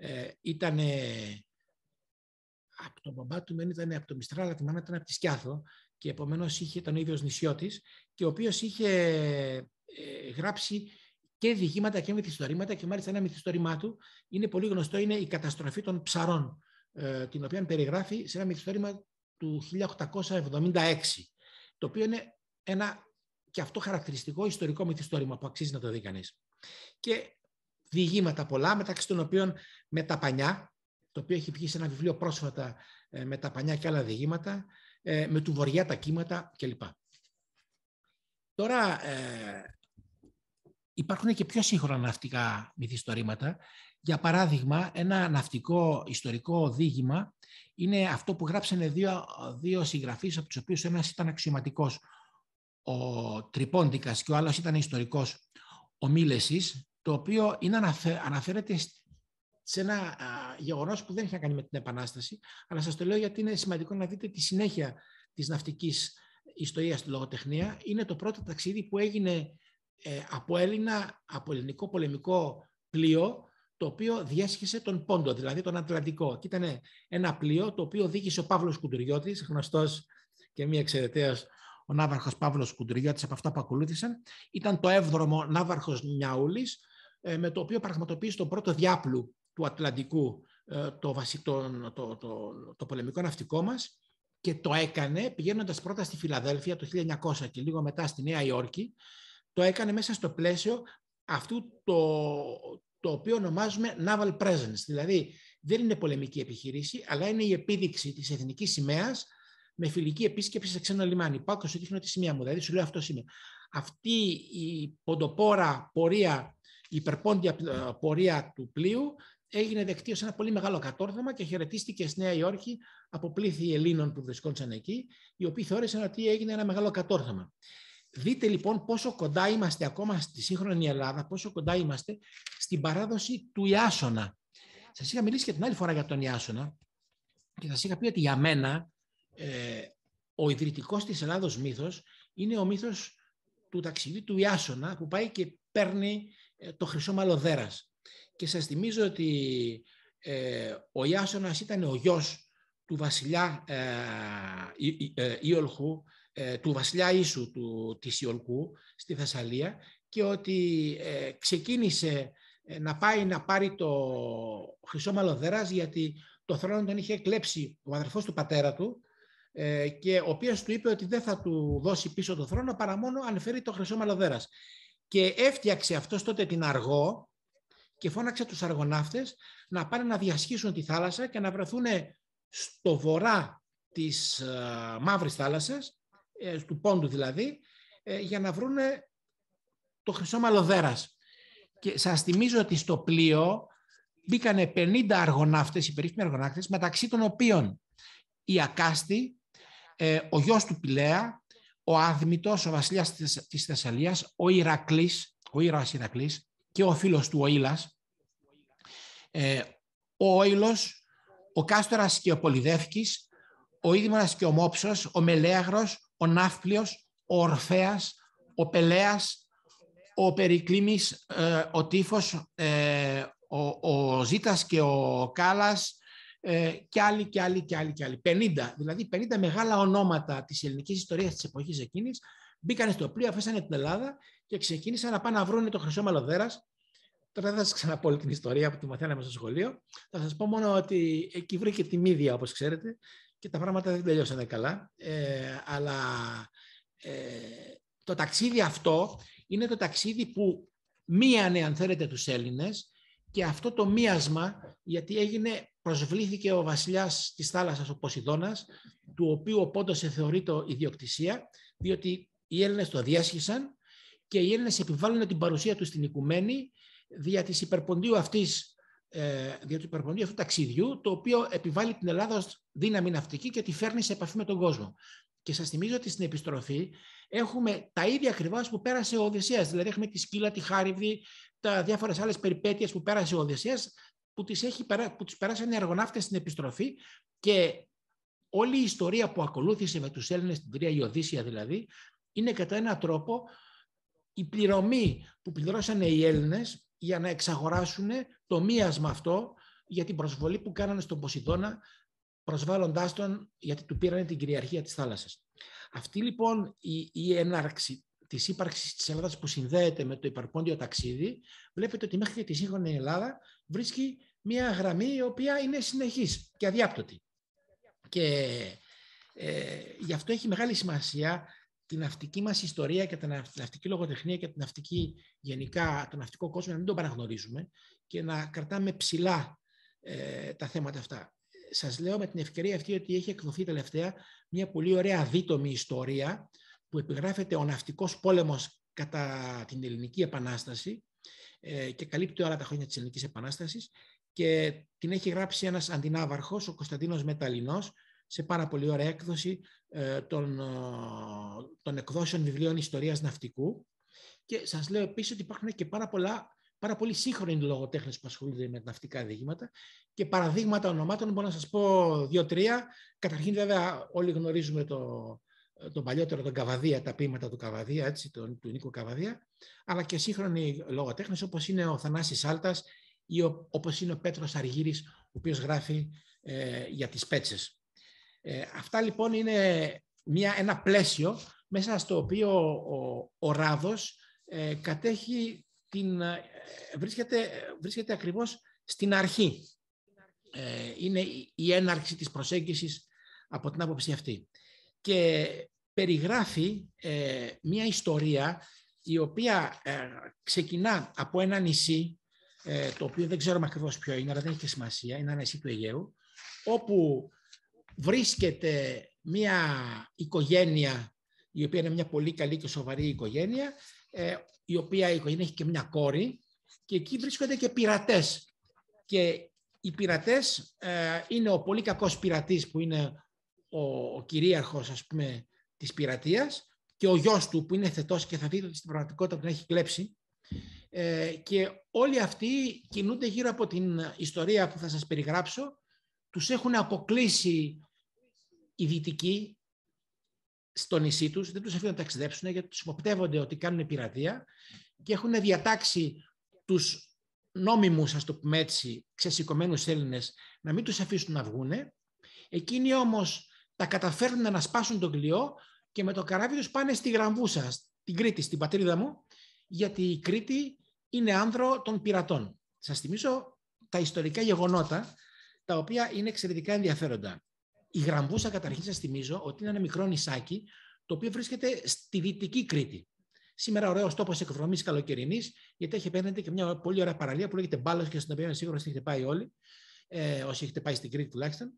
ε, ήταν από τον μπαμπά του, δεν ήταν από το Μιστρά, αλλά μάνα ήταν από τη Σκιάθο και επομένως είχε τον ίδιος νησιώτης και ο οποίος είχε ε, γράψει και διηγήματα και μυθιστορήματα και μάλιστα ένα μυθιστόρημά του είναι πολύ γνωστό, είναι η καταστροφή των ψαρών, ε, την οποία περιγράφει σε ένα μυθιστόρημα του 1876, το οποίο είναι ένα και αυτό χαρακτηριστικό ιστορικό μυθιστόρημα που αξίζει να το δει κανείς. Και διηγήματα πολλά, μεταξύ των οποίων με τα πανιά, το οποίο έχει βγει σε ένα βιβλίο πρόσφατα ε, με τα πανιά και άλλα διηγήματα, ε, με του βοριά τα κύματα κλπ. Τώρα ε, υπάρχουν και πιο σύγχρονα ναυτικά μυθιστορήματα. Για παράδειγμα, ένα ναυτικό ιστορικό δίηγημα είναι αυτό που γράψανε δύο, δύο συγγραφείς, από τους οποίους ένας ήταν αξιωματικός, ο Τρυπόντικας και ο άλλος ήταν ιστορικός, ο Μίλεσης, το οποίο είναι αναφέρεται σε ένα γεγονός που δεν έχει να κάνει με την Επανάσταση, αλλά σας το λέω γιατί είναι σημαντικό να δείτε τη συνέχεια της ναυτικής ιστορίας στη λογοτεχνία. Είναι το πρώτο ταξίδι που έγινε ε, από Έλληνα, από ελληνικό πολεμικό πλοίο, το οποίο διέσχισε τον Πόντο, δηλαδή τον Ατλαντικό. Και ήταν ένα πλοίο το οποίο οδήγησε ο Παύλος Κουντουριώτης, γνωστός και μη εξαιρετέ ο Ναύαρχος Παύλος Κουντουριώτης από αυτά που ακολούθησαν. Ήταν το έβδρομο Ναύαρχος Νιαούλης, ε, με το οποίο πραγματοποιείς τον πρώτο διάπλου του Ατλαντικού ε, το, βασικό, το, το, το, πολεμικό ναυτικό μας και το έκανε πηγαίνοντας πρώτα στη Φιλαδέλφια το 1900 και λίγο μετά στη Νέα Υόρκη το έκανε μέσα στο πλαίσιο αυτού το, το οποίο ονομάζουμε naval presence δηλαδή δεν είναι πολεμική επιχείρηση αλλά είναι η επίδειξη της εθνικής σημαίας με φιλική επίσκεψη σε ξένο λιμάνι. Πάω και σου δείχνω τη σημαία μου, δηλαδή σου λέω αυτό είναι. Αυτή η ποντοπόρα πορεία η υπερπόντια ε, πορεία του πλοίου έγινε δεκτή ως ένα πολύ μεγάλο κατόρθωμα και χαιρετίστηκε στη Νέα Υόρκη από πλήθη Ελλήνων που βρισκόντουσαν εκεί, οι οποίοι θεώρησαν ότι έγινε ένα μεγάλο κατόρθωμα. Δείτε λοιπόν πόσο κοντά είμαστε ακόμα στη σύγχρονη Ελλάδα, πόσο κοντά είμαστε στην παράδοση του Ιάσονα. Σας είχα μιλήσει και την άλλη φορά για τον Ιάσονα και σας είχα πει ότι για μένα ε, ο ιδρυτικός της Ελλάδος μύθος είναι ο μύθος του ταξιδιού του Ιάσονα που πάει και παίρνει ε, το χρυσό μαλλοδέρας. Και σας θυμίζω ότι ε, ο Ιάσονας ήταν ο γιος του βασιλιά ε, ε, ε, του βασιλιά Ίσου του, της Ιολκού στη Θεσσαλία και ότι ε, ξεκίνησε να πάει να πάρει το χρυσό μαλλοδέρας γιατί το θρόνο τον είχε κλέψει ο αδερφός του πατέρα του και ο οποίος του είπε ότι δεν θα του δώσει πίσω το θρόνο παρά μόνο αν φέρει το χρυσό μαλλοδέρας. Και έφτιαξε αυτός τότε την Αργό και φώναξε τους αργοναύτες να πάνε να διασχίσουν τη θάλασσα και να βρεθούν στο βορρά της ε, Μαύρης Θάλασσας, ε, του πόντου δηλαδή, ε, για να βρούνε το χρυσό Μαλοδέρας. Και σας θυμίζω ότι στο πλοίο μπήκαν 50 αργοναύτες, οι περίφημοι αργοναύτες, μεταξύ των οποίων η Ακάστη, ο γιος του Πηλέα, ο άδμητο, ο Βασιλιάς της Θεσσαλίας, ο Ηρακλής, ο Ήρας και ο φίλος του ο ε, ο όιλο, ο κάστορας και ο Πολυδεύκης, ο Ήδημαρας και ο μόψος, ο Μελέαγρος, ο Ναύπλιος, ο Ορφέας, ο Πελέας, ο Περικλήμης, ε, ο τύφος, ε, ο, ο Ζήτας και ο Κάλας, ε, και άλλοι και άλλοι και άλλοι και άλλοι. 50, δηλαδή 50 μεγάλα ονόματα της ελληνικής ιστορίας της εποχής εκείνης, μπήκαν στο πλοίο, αφήσανε την Ελλάδα και ξεκίνησαν να πάνε να βρουν το Χρυσό μαλοδέρας. Τώρα δεν θα σας ξαναπώ όλη την ιστορία που τη μαθαίναμε στο σχολείο. Θα σας πω μόνο ότι εκεί βρήκε τη μύδια, όπως ξέρετε, και τα πράγματα δεν τελειώσανε καλά. Ε, αλλά ε, το ταξίδι αυτό είναι το ταξίδι που μίανε, αν θέλετε, τους Έλληνες και αυτό το μίασμα, γιατί έγινε, προσβλήθηκε ο βασιλιάς της θάλασσας, ο Ποσειδώνας, του οποίου ο Πόντος θεωρείται ιδιοκτησία, διότι οι Έλληνες το διάσχισαν και οι Έλληνες επιβάλλουν την παρουσία του στην οικουμένη δια της υπερποντίου αυτής ε, δια του υπερποντίου αυτού ταξιδιού, το οποίο επιβάλλει την Ελλάδα ως δύναμη ναυτική και τη φέρνει σε επαφή με τον κόσμο. Και σας θυμίζω ότι στην επιστροφή έχουμε τα ίδια ακριβώς που πέρασε ο Οδυσσέας. Δηλαδή έχουμε τη σκύλα, τη χάριβδη, τα διάφορες άλλες περιπέτειες που πέρασε ο Οδυσσέας που, τις έχει, που οι εργοναύτε στην επιστροφή και όλη η ιστορία που ακολούθησε με τους Έλληνες, την Τρία Ιωδήσια δηλαδή, είναι κατά έναν τρόπο η πληρωμή που πληρώσανε οι Έλληνες για να εξαγοράσουν το μίασμα αυτό για την προσβολή που κάνανε στον Ποσειδώνα προσβάλλοντάς τον γιατί του πήρανε την κυριαρχία της θάλασσας. Αυτή λοιπόν η, η έναρξη της ύπαρξης της Ελλάδας που συνδέεται με το υπαρπόντιο ταξίδι, βλέπετε ότι μέχρι και τη σύγχρονη Ελλάδα βρίσκει μια γραμμή η οποία είναι συνεχής και αδιάπτωτη. Και ε, γι' αυτό έχει μεγάλη σημασία την ναυτική μας ιστορία και την ναυτική λογοτεχνία και την ναυτική γενικά, τον ναυτικό κόσμο να μην τον παραγνωρίζουμε και να κρατάμε ψηλά ε, τα θέματα αυτά σας λέω με την ευκαιρία αυτή ότι έχει εκδοθεί τελευταία μια πολύ ωραία δίτομη ιστορία που επιγράφεται ο ναυτικός πόλεμος κατά την Ελληνική Επανάσταση ε, και καλύπτει όλα τα χρόνια της Ελληνικής Επανάστασης και την έχει γράψει ένας αντινάβαρχος, ο Κωνσταντίνος Μεταλινός, σε πάρα πολύ ωραία έκδοση ε, των, ε, των εκδόσεων βιβλίων ιστορίας ναυτικού. Και σας λέω επίσης ότι υπάρχουν και πάρα πολλά πάρα πολύ σύγχρονοι λογοτέχνες που ασχολούνται με ναυτικά δείγματα και παραδείγματα ονομάτων μπορώ να σας πω δύο-τρία. Καταρχήν, βέβαια, όλοι γνωρίζουμε το, τον παλιότερο, τον Καβαδία, τα ποίηματα του Καβαδία, έτσι, τον, του Νίκο Καβαδία, αλλά και σύγχρονοι λογοτέχνες όπως είναι ο Θανάσης Σάλτα ή όπως είναι ο Πέτρος Αργύρης, ο οποίος γράφει ε, για τις πέτσες. Ε, αυτά λοιπόν είναι μια, ένα πλαίσιο μέσα στο οποίο ο, ο Ράδος ε, κατέχει ε, βρίσκεται, βρίσκεται ακριβώς στην αρχή. Ε, είναι η έναρξη της προσέγγισης από την άποψη αυτή. Και περιγράφει ε, μια ιστορία η οποία ξεκινά από ένα νησί το οποίο δεν ξέρουμε ακριβώς ποιο είναι, αλλά δεν έχει σημασία, είναι ένα νησί του Αιγαίου, όπου βρίσκεται μια οικογένεια, η οποία είναι μια πολύ καλή και σοβαρή οικογένεια, η οποία η έχει και μια κόρη και εκεί βρίσκονται και πειρατές. Και οι πειρατές ε, είναι ο πολύ κακός πειρατής που είναι ο, ο κυρίαρχος, πούμε, της πειρατείας και ο γιος του που είναι θετός και θα δείτε ότι στην πραγματικότητα τον έχει κλέψει. Ε, και όλοι αυτοί κινούνται γύρω από την ιστορία που θα σας περιγράψω. Τους έχουν αποκλείσει οι δυτικοί, στο νησί τους, δεν τους αφήνουν να ταξιδέψουν γιατί τους υποπτεύονται ότι κάνουν πειρατεία και έχουν διατάξει τους νόμιμους, ας το πούμε έτσι, ξεσηκωμένους Έλληνες να μην τους αφήσουν να βγούνε. Εκείνοι όμως τα καταφέρνουν να σπάσουν τον κλειό και με το καράβι τους πάνε στη Γραμβούσα, στην Κρήτη, στην πατρίδα μου, γιατί η Κρήτη είναι άνδρο των πειρατών. Σας θυμίζω τα ιστορικά γεγονότα, τα οποία είναι εξαιρετικά ενδιαφέροντα. Η Γραμβούσα, καταρχήν, σας θυμίζω ότι είναι ένα μικρό νησάκι το οποίο βρίσκεται στη δυτική Κρήτη. Σήμερα ωραίος τόπος εκδρομής καλοκαιρινής, γιατί έχει απέναντι και μια πολύ ωραία παραλία που λέγεται Μπάλα και στην οποία σίγουρα έχετε πάει όλοι, ε, όσοι έχετε πάει στην Κρήτη τουλάχιστον.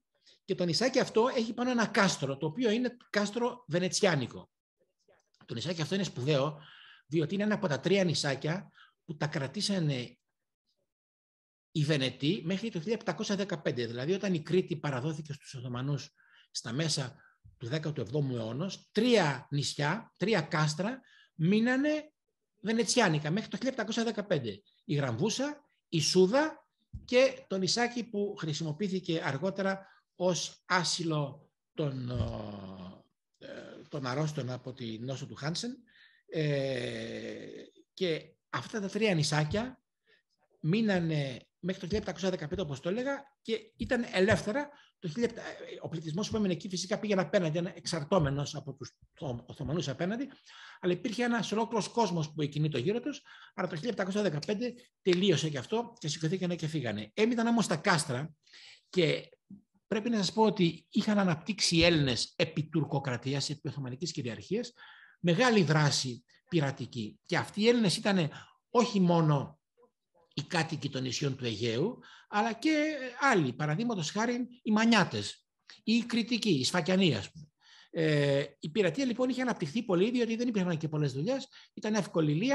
Και το νησάκι αυτό έχει πάνω ένα κάστρο, το οποίο είναι κάστρο βενετσιάνικο. Το νησάκι αυτό είναι σπουδαίο, διότι είναι ένα από τα τρία νησάκια που τα κρατήσανε η Βενετή μέχρι το 1715, δηλαδή όταν η Κρήτη παραδόθηκε στους Οθωμανούς στα μέσα του 17ου αιώνα, τρία νησιά, τρία κάστρα μείνανε βενετσιάνικα μέχρι το 1715. Η Γραμβούσα, η Σούδα και το νησάκι που χρησιμοποιήθηκε αργότερα ως άσυλο των, ε, των αρρώστων από τη νόσο του Χάνσεν. Ε, και αυτά τα τρία νησάκια μείνανε μέχρι το 1715 όπως το έλεγα και ήταν ελεύθερα. Το ε, Ο πληθυσμός που έμεινε εκεί φυσικά πήγαινε απέναντι, ήταν εξαρτώμενος από τους οθωμανούς απέναντι, αλλά υπήρχε ένας ολόκληρος κόσμος που εκινεί το γύρο τους, αλλά το 1715 τελείωσε και αυτό και σηκωθήκανε και φύγανε. Έμειναν όμως τα κάστρα και πρέπει να σας πω ότι είχαν αναπτύξει οι Έλληνες επί τουρκοκρατίας, επί Οθωμανικής κυριαρχίας, μεγάλη δράση πειρατική. Και αυτοί οι Έλληνες ήταν όχι μόνο οι κάτοικοι των νησιών του Αιγαίου, αλλά και άλλοι, παραδείγματος χάρη οι μανιάτες. ή οι Κρητικοί, οι Σφακιανοί πούμε. Ε, η πειρατεία λοιπόν είχε αναπτυχθεί πολύ, διότι δεν υπήρχαν και πολλές δουλειές, ήταν εύκολη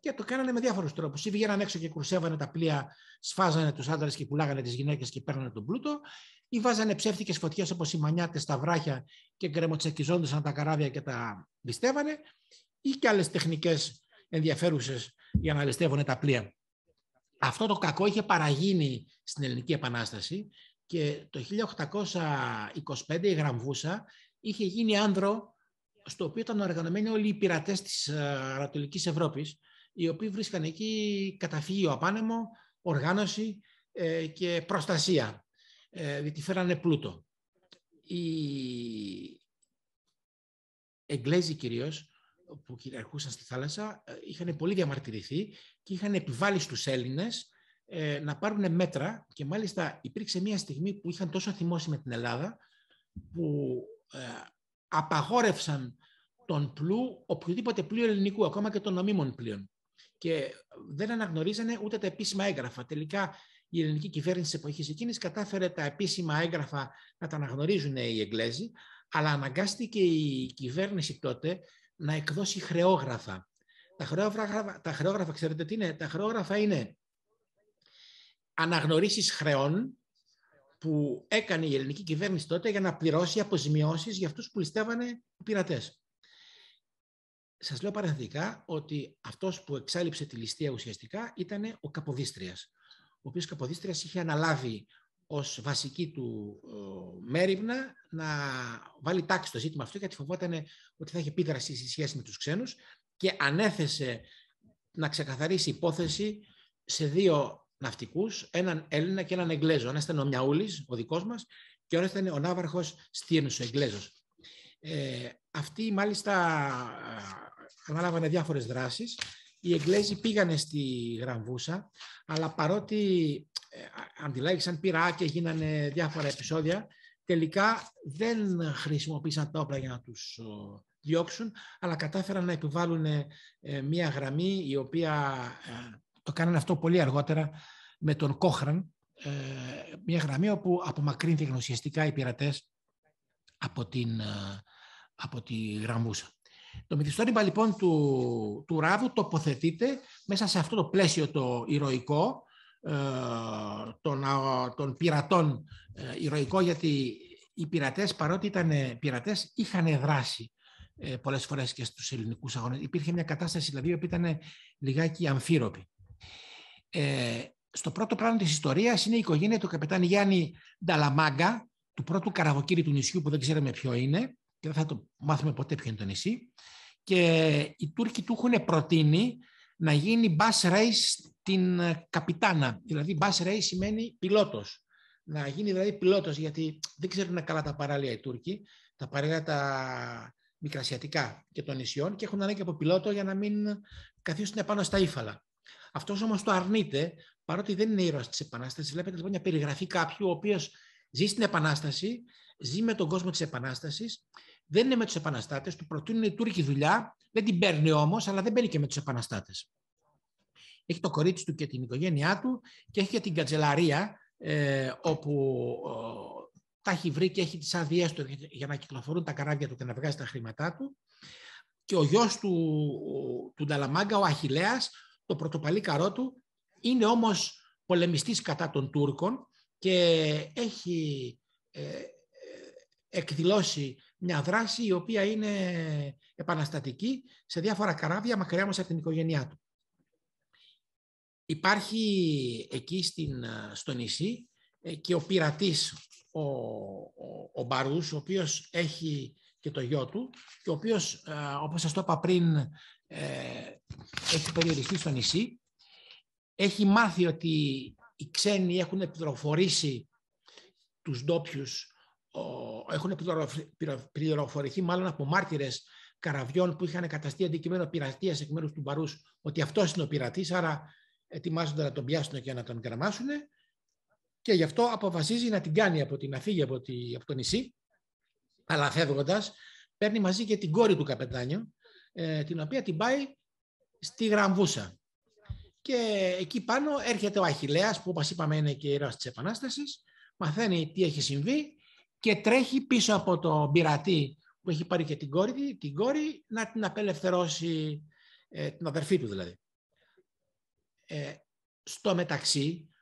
και το κάνανε με διάφορους τρόπους. Ή βγαίνανε έξω και κουρσεύανε τα πλοία, σφάζανε τους άντρες και πουλάγανε τις γυναίκες και παίρνανε τον πλούτο, ή βάζανε ψεύτικες φωτιές όπως οι μανιάτες στα βράχια και γκρεμοτσακιζόντουσαν τα καράβια και τα πιστεύανε. ή και άλλες τεχνικές ενδιαφέρουσες για να ληστεύουν τα πλοία αυτό το κακό είχε παραγίνει στην Ελληνική Επανάσταση και το 1825 η Γραμβούσα είχε γίνει άνδρο στο οποίο ήταν οργανωμένοι όλοι οι πειρατές της ε, Ανατολικής Ευρώπης, οι οποίοι βρίσκαν εκεί καταφύγιο απάνεμο, οργάνωση ε, και προστασία, ε, διότι φέρανε πλούτο. Οι Εγγλέζοι κυρίως, που κυριαρχούσαν στη θάλασσα, ε, είχαν πολύ διαμαρτυρηθεί και είχαν επιβάλει στους Έλληνες ε, να πάρουν μέτρα και μάλιστα υπήρξε μια στιγμή που είχαν τόσο θυμώσει με την Ελλάδα που ε, απαγόρευσαν τον πλού, οποιοδήποτε πλοίο ελληνικού, ακόμα και των νομίμων πλοίων. Και δεν αναγνωρίζανε ούτε τα επίσημα έγγραφα. Τελικά η ελληνική κυβέρνηση της εποχής εκείνης κατάφερε τα επίσημα έγγραφα να τα αναγνωρίζουν οι Εγγλέζοι, αλλά αναγκάστηκε η κυβέρνηση τότε να εκδώσει χρεόγραφα τα χρεόγραφα, τα χρεόγραφα ξέρετε τι είναι. Τα χρεόγραφα είναι αναγνωρίσεις χρεών που έκανε η ελληνική κυβέρνηση τότε για να πληρώσει αποζημιώσεις για αυτούς που ληστεύανε οι πειρατές. Σας λέω παραδειγματικά ότι αυτός που εξάλληψε τη ληστεία ουσιαστικά ήταν ο Καποδίστριας, ο οποίος Καποδίστριας είχε αναλάβει ως βασική του ε, μέρημνα να βάλει τάξη στο ζήτημα αυτό γιατί φοβόταν ότι θα είχε επίδραση στη σχέση με τους ξένους και ανέθεσε να ξεκαθαρίσει υπόθεση σε δύο ναυτικούς, έναν Έλληνα και έναν Εγγλέζο. Ένας ήταν ο Μιαούλης, ο δικός μας, και ο ήταν ο Ναύαρχος Στίενους, ο Εγγλέζος. Ε, αυτοί μάλιστα ε, ανάλαβαν διάφορες δράσεις. Οι Εγγλέζοι πήγανε στη Γραμβούσα, αλλά παρότι ε, αντιλάγησαν πειρά και γίνανε διάφορα επεισόδια, τελικά δεν χρησιμοποίησαν τα όπλα για να τους διώξουν, αλλά κατάφεραν να επιβάλλουν ε, ε, μία γραμμή η οποία ε, το κάνανε αυτό πολύ αργότερα με τον Κόχραν, μία γραμμή όπου απομακρύνθηκαν ουσιαστικά οι πειρατές από, την, από τη γραμμούσα. Το μυθιστόρημα λοιπόν του, του Ράβου τοποθετείται μέσα σε αυτό το πλαίσιο το ηρωικό των, πειρατών ηρωικό γιατί οι πειρατές παρότι ήταν πειρατές είχαν δράσει ε, πολλές φορές και στους ελληνικούς αγώνες. Υπήρχε μια κατάσταση δηλαδή που ήταν λιγάκι αμφίροπη. Ε, στο πρώτο πλάνο της ιστορίας είναι η οικογένεια του καπετάν Γιάννη Νταλαμάγκα, του πρώτου καραβοκύρη του νησιού που δεν ξέραμε ποιο είναι και δεν θα το μάθουμε ποτέ ποιο είναι το νησί. Και οι Τούρκοι του έχουν προτείνει να γίνει bus race στην ε, καπιτάνα. Δηλαδή bus race σημαίνει πιλότος. Να γίνει δηλαδή πιλότος γιατί δεν ξέρουν καλά τα παράλια οι Τούρκοι. Τα παράλια τα μικρασιατικά και των νησιών και έχουν ανάγκη από πιλότο για να μην καθίσουν επάνω στα ύφαλα. Αυτός όμως το αρνείται, παρότι δεν είναι ήρωας της Επανάστασης. Βλέπετε λοιπόν μια περιγραφή κάποιου ο οποίος ζει στην Επανάσταση, ζει με τον κόσμο της Επανάστασης, δεν είναι με τους επαναστάτες, του προτείνουν οι Τούρκοι δουλειά, δεν την παίρνει όμως, αλλά δεν μπαίνει και με τους επαναστάτες. Έχει το κορίτσι του και την οικογένειά του και έχει και την κατζελαρία, ε, όπου έχει βρει και έχει τις άδειές του για να κυκλοφορούν τα καράβια του και να βγάζει τα χρήματά του. Και ο γιος του, του Νταλαμάγκα, ο Αχιλέας, το πρωτοπαλί καρό του, είναι όμως πολεμιστής κατά των Τούρκων και έχει ε, ε, εκδηλώσει μια δράση η οποία είναι επαναστατική σε διάφορα καράβια μακριά μας από την οικογένειά του. Υπάρχει εκεί στην, ε, στο νησί ε, και ο πειρατής ο, ο, ο Μπαρούς, ο οποίος έχει και το γιο του και ο οποίος, ε, όπως σας το είπα πριν, ε, έχει περιοριστεί στο νησί. Έχει μάθει ότι οι ξένοι έχουν πληροφορήσει τους ντόπιους, έχουν πληροφορηθεί μάλλον από μάρτυρες καραβιών που είχαν καταστεί αντικείμενο πειρατείας εκ μέρους του Μπαρούς ότι αυτός είναι ο πειρατής, άρα ετοιμάζονται να τον πιάσουν και να τον κρεμάσουν και γι' αυτό αποφασίζει να την κάνει από την, να φύγει από, τη, από το νησί, αλλά φεύγοντας, παίρνει μαζί και την κόρη του καπετάνιο, ε, την οποία την πάει στη Γραμβούσα. Και εκεί πάνω έρχεται ο Αχιλέας, που όπως είπαμε είναι και ήρωας της Επανάστασης, μαθαίνει τι έχει συμβεί και τρέχει πίσω από το πειρατή που έχει πάρει και την κόρη, την να την απελευθερώσει, ε, την αδερφή του δηλαδή. Ε, στο μεταξύ,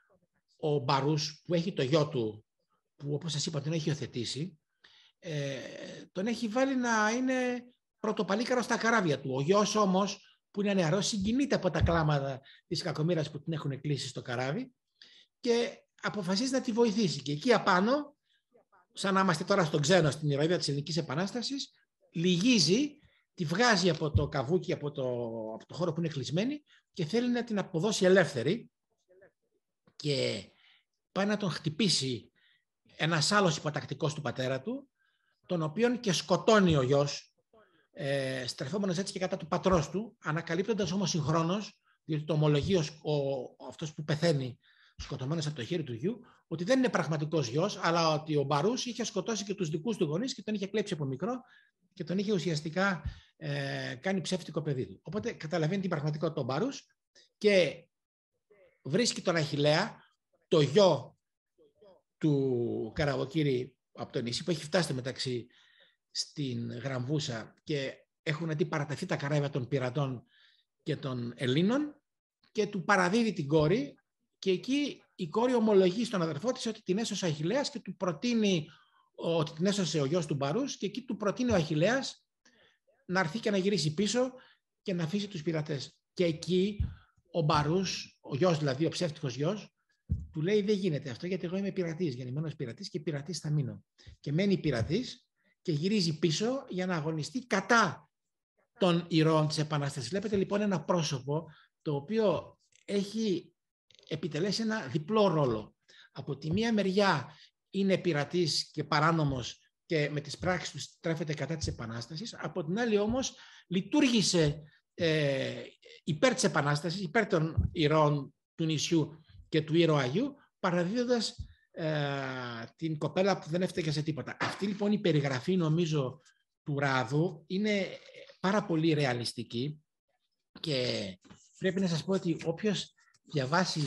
ο Μπαρούς που έχει το γιο του, που όπως σας είπα τον έχει υιοθετήσει, ε, τον έχει βάλει να είναι πρωτοπαλίκαρος στα καράβια του. Ο γιος όμως, που είναι νεαρός, συγκινείται από τα κλάματα της κακομήρας που την έχουν κλείσει στο καράβι και αποφασίζει να τη βοηθήσει. Και εκεί απάνω, σαν να είμαστε τώρα στον ξένο στην ηρωίδα της Ελληνικής Επανάστασης, λυγίζει, τη βγάζει από το καβούκι, από το, από το χώρο που είναι κλεισμένη και θέλει να την αποδώσει ελεύθερη και πάει να τον χτυπήσει ένας άλλος υποτακτικός του πατέρα του, τον οποίον και σκοτώνει ο γιος, ε, στρεφόμενος έτσι και κατά του πατρός του, ανακαλύπτοντας όμως συγχρόνως, διότι το ομολογεί ο, ο, αυτός που πεθαίνει σκοτωμένος από το χέρι του γιου, ότι δεν είναι πραγματικός γιος, αλλά ότι ο Μπαρούς είχε σκοτώσει και τους δικούς του γονείς και τον είχε κλέψει από μικρό και τον είχε ουσιαστικά ε, κάνει ψεύτικο παιδί του. Οπότε καταλαβαίνει την πραγματικότητα ο μπάρου. και βρίσκει τον Αχιλέα, το γιο του Καραβοκύρη από το νησί που έχει φτάσει μεταξύ στην Γραμβούσα και έχουν παραταθεί τα καράβια των πειρατών και των Ελλήνων και του παραδίδει την κόρη και εκεί η κόρη ομολογεί στον αδερφό της ότι την έσωσε ο Αχιλέας και του προτείνει ότι την έσωσε ο γιος του Μπαρούς και εκεί του προτείνει ο Αχιλέας να έρθει και να γυρίσει πίσω και να αφήσει τους πειρατές. Και εκεί ο Μπαρούς, ο γιος δηλαδή, ο ψεύτικος γιος, του λέει: Δεν γίνεται αυτό, γιατί εγώ είμαι πειρατής, γεννημένος πειρατής και πειρατής θα μείνω. Και μένει πειρατής και γυρίζει πίσω για να αγωνιστεί κατά των ηρώων της Επανάστασης. Βλέπετε λοιπόν ένα πρόσωπο το οποίο έχει επιτελέσει ένα διπλό ρόλο. Από τη μία μεριά είναι πειρατής και παράνομος και με τις πράξεις τους τρέφεται κατά της Επανάστασης. Από την άλλη όμως λειτουργήσε ε, υπέρ της Επανάστασης, υπέρ των ηρώων του νησιού και του ήρωαγιου Αγίου, παραδίδοντας ε, την κοπέλα που δεν έφταιγε σε τίποτα. Αυτή λοιπόν η περιγραφή νομίζω του Ράδου είναι πάρα πολύ ρεαλιστική και πρέπει να σας πω ότι όποιος διαβάσει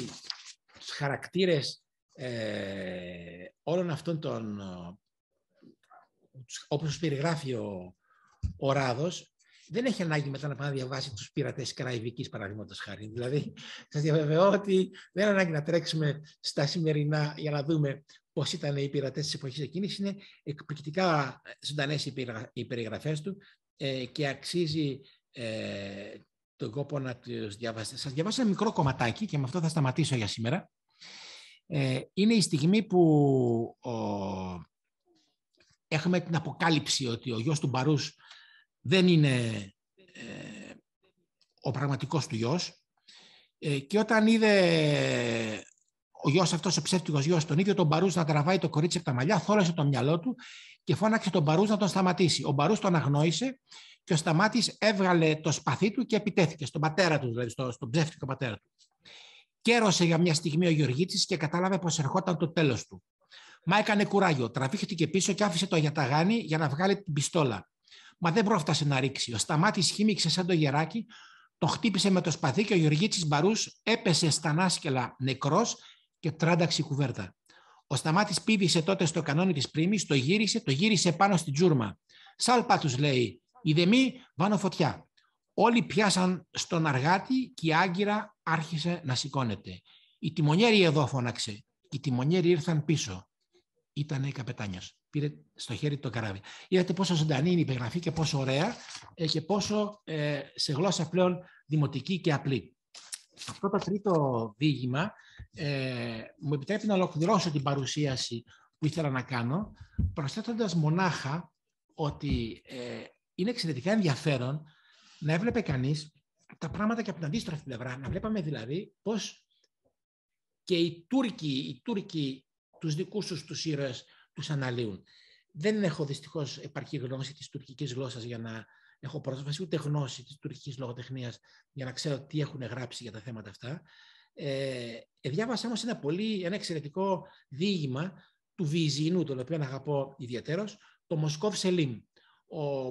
τους χαρακτήρες ε, όλων αυτών των όπως περιγράφει ο, ο Ράδος δεν έχει ανάγκη μετά να πάει να διαβάσει τους πειρατές Καραϊβικής, παραδείγματος χάρη. Δηλαδή, σας διαβεβαιώ ότι δεν ανάγκη να τρέξουμε στα σημερινά για να δούμε πώς ήταν οι πειρατές της εποχής εκείνης. Είναι εκπληκτικά ζωντανές οι περιγραφές του ε, και αξίζει ε, τον κόπο να τους διαβάσετε. Σας διαβάσω ένα μικρό κομματάκι και με αυτό θα σταματήσω για σήμερα. Ε, είναι η στιγμή που έχουμε την αποκάλυψη ότι ο γιος του Μπαρούς δεν είναι ε, ο πραγματικός του γιος. Ε, και όταν είδε ε, ο γιος αυτός, ο ψεύτικος γιος, τον ίδιο τον Μπαρούς να τραβάει το κορίτσι από τα μαλλιά, θόλασε το μυαλό του και φώναξε τον Μπαρούς να τον σταματήσει. Ο Μπαρούς τον αγνόησε και ο Σταμάτης έβγαλε το σπαθί του και επιτέθηκε στον πατέρα του, δηλαδή στον ψεύτικο πατέρα του. Κέρωσε για μια στιγμή ο Γεωργίτης και κατάλαβε πως ερχόταν το τέλος του. Μα έκανε κουράγιο, τραβήχτηκε πίσω και άφησε το αγιαταγάνι για να βγάλει την πιστόλα. Μα δεν πρόφτασε να ρίξει. Ο Σταμάτης χύμιξε σαν το γεράκι, το χτύπησε με το σπαθί και ο Γεωργίτη Μπαρούς έπεσε στα νάσκελα νεκρός και τράνταξε κουβέρτα. Ο Σταμάτης πήδησε τότε στο κανόνι της πρίμης, το γύρισε, το γύρισε πάνω στην τζούρμα. Σάλπα τους λέει, η δεμή βάνω φωτιά. Όλοι πιάσαν στον αργάτη και η άγκυρα άρχισε να σηκώνεται. Η τιμονιέρη εδώ φώναξε. Οι τιμονιέροι ήρθαν πίσω ήταν η Καπετάνιος. Πήρε στο χέρι το καράβι. Είδατε πόσο ζωντανή είναι η περιγραφή και πόσο ωραία ε, και πόσο ε, σε γλώσσα πλέον δημοτική και απλή. Αυτό το τρίτο δίγημα ε, μου επιτρέπει να ολοκληρώσω την παρουσίαση που ήθελα να κάνω, προσθέτοντας μονάχα ότι ε, είναι εξαιρετικά ενδιαφέρον να έβλεπε κανείς τα πράγματα και από την αντίστροφη πλευρά. Να βλέπαμε δηλαδή πώς και οι Τούρκοι, οι Τούρκοι τους δικούς τους τους ήρωες τους αναλύουν. Δεν έχω δυστυχώς επαρκή γνώση της τουρκικής γλώσσας για να έχω πρόσβαση, ούτε γνώση της τουρκικής λογοτεχνίας για να ξέρω τι έχουν γράψει για τα θέματα αυτά. Ε, διάβασα όμως ένα, πολύ, ένα εξαιρετικό διήγημα του Βιζινού, τον οποίο αγαπώ ιδιαίτερος, το Μοσκόβ Σελίμ. Ο,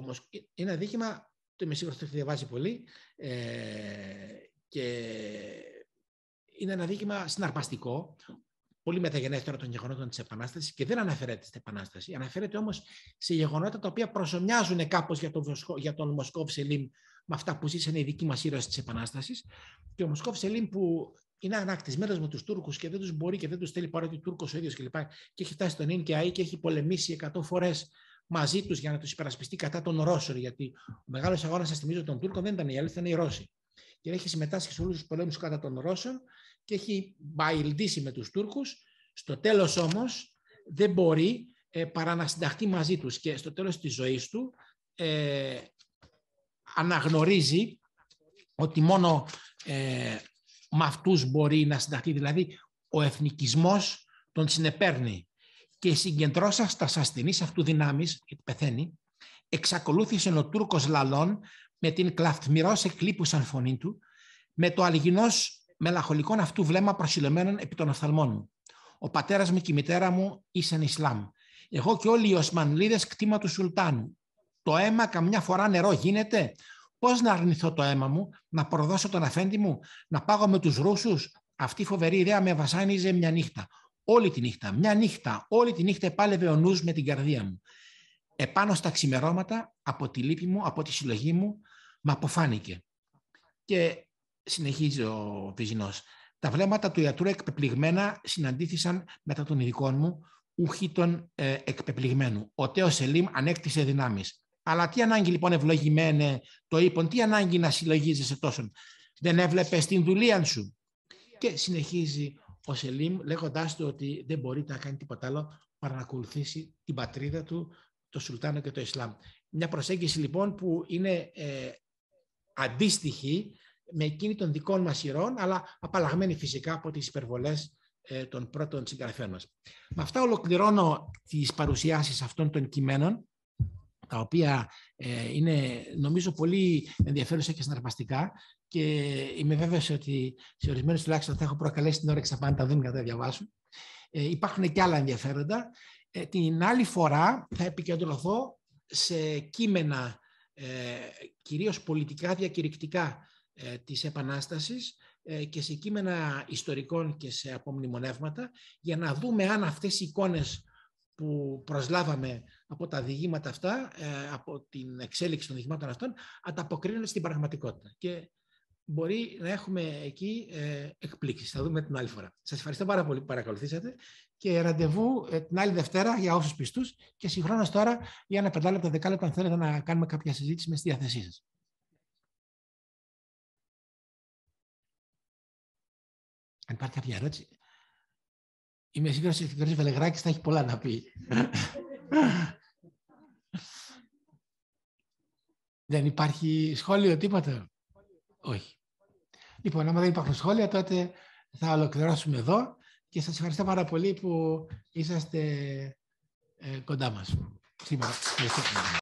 είναι ένα δίχημα, το είμαι σίγουρος ότι το διαβάζει πολύ, ε, και είναι ένα δίκημα συναρπαστικό, πολύ μεταγενέστερα των γεγονότων της Επανάστασης και δεν αναφέρεται στην Επανάσταση. Αναφέρεται όμως σε γεγονότα τα οποία προσωμιάζουν κάπως για τον, για τον Μοσκόβ Σελήμ με αυτά που ζήσανε οι δικοί μας ήρωες της Επανάστασης. Και ο Μοσκόβ Σελήμ που είναι ανακτισμένος με τους Τούρκους και δεν τους μπορεί και δεν τους θέλει παρότι Τούρκος ο ίδιος κλπ. Και, έχει φτάσει στον Ινκαιάη και έχει πολεμήσει 100 φορές μαζί τους για να τους υπερασπιστεί κατά των Ρώσων. Γιατί ο μεγάλος αγώνας, σα θυμίζω, των Τούρκων δεν ήταν οι άλλοι, ήταν οι Ρώσοι. Και έχει συμμετάσχει σε όλους τους πολέμους κατά των Ρώσων και έχει μπαϊλντήσει με τους Τούρκους. Στο τέλος όμως δεν μπορεί ε, παρά να συνταχθεί μαζί τους και στο τέλος της ζωής του ε, αναγνωρίζει ότι μόνο ε, με αυτούς μπορεί να συνταχθεί. Δηλαδή ο εθνικισμός τον συνεπέρνει και συγκεντρώσα στα ασθενείς αυτού δυνάμεις, γιατί πεθαίνει, εξακολούθησε ο Τούρκος λαλών με την κλαφτμυρός εκλείπουσαν φωνή του, με το αλγινός μελαγχολικών αυτού βλέμμα προσιλωμένων επί των οφθαλμών μου. Ο πατέρας μου και η μητέρα μου ήσαν Ισλάμ. Εγώ και όλοι οι Οσμανλίδες κτήμα του Σουλτάνου. Το αίμα καμιά φορά νερό γίνεται. Πώς να αρνηθώ το αίμα μου, να προδώσω τον αφέντη μου, να πάγω με τους Ρούσους. Αυτή η φοβερή ιδέα με βασάνιζε μια νύχτα. Όλη τη νύχτα, μια νύχτα, όλη τη νύχτα επάλευε ο νους με την καρδία μου. Επάνω στα ξημερώματα, από τη λύπη μου, από τη συλλογή μου, με αποφάνηκε. Και συνεχίζει ο Βυζινός. Τα βλέμματα του ιατρού εκπεπληγμένα συναντήθησαν μετά των ειδικών μου, ούχη των ε, εκπεπληγμένου. Ο Τέος Σελίμ ανέκτησε δυνάμεις. Αλλά τι ανάγκη λοιπόν ευλογημένε το είπον, τι ανάγκη να συλλογίζεσαι τόσον. Δεν έβλεπες την δουλεία σου. Και συνεχίζει ο Σελήμ λέγοντάς του ότι δεν μπορεί να κάνει τίποτα άλλο παρά να ακολουθήσει την πατρίδα του, το Σουλτάνο και το Ισλάμ. Μια προσέγγιση λοιπόν που είναι ε, αντίστοιχη με εκείνη των δικών μας ηρών, αλλά απαλλαγμένη φυσικά από τις υπερβολές ε, των πρώτων συγγραφέων μας. Με αυτά ολοκληρώνω τις παρουσιάσεις αυτών των κειμένων, τα οποία ε, είναι νομίζω πολύ ενδιαφέρουσα και συναρπαστικά και είμαι βέβαιος ότι σε ορισμένους τουλάχιστον θα έχω προκαλέσει την ώρα να πάνε τα τα διαβάσουν. Ε, υπάρχουν και άλλα ενδιαφέροντα. την άλλη φορά θα επικεντρωθώ σε κείμενα ε, κυρίως πολιτικά διακηρυκτικά ε, της Επανάστασης ε, και σε κείμενα ιστορικών και σε απομνημονεύματα για να δούμε αν αυτές οι εικόνες που προσλάβαμε από τα διηγήματα αυτά, ε, από την εξέλιξη των διηγημάτων αυτών, ανταποκρίνονται στην πραγματικότητα. Και μπορεί να έχουμε εκεί εκπλήξεις. Θα δούμε την άλλη φορά. Σας ευχαριστώ πάρα πολύ που παρακολουθήσατε και ραντεβού την άλλη Δευτέρα για όσους πιστούς και συγχρόνως τώρα για ένα πεντάλεπτο, δεκάλεπτα αν θέλετε να κάνουμε κάποια συζήτηση μες στη διάθεσή σας. Αν υπάρχει κάποια ερώτηση. Είμαι σίγουρος ότι ο κ. Βελεγράκης θα έχει πολλά να πει. δεν υπάρχει σχόλιο, τίποτα. Όχι. Λοιπόν, άμα δεν υπάρχουν σχόλια, τότε θα ολοκληρώσουμε εδώ και σας ευχαριστώ πάρα πολύ που είσαστε ε, κοντά μας σήμερα.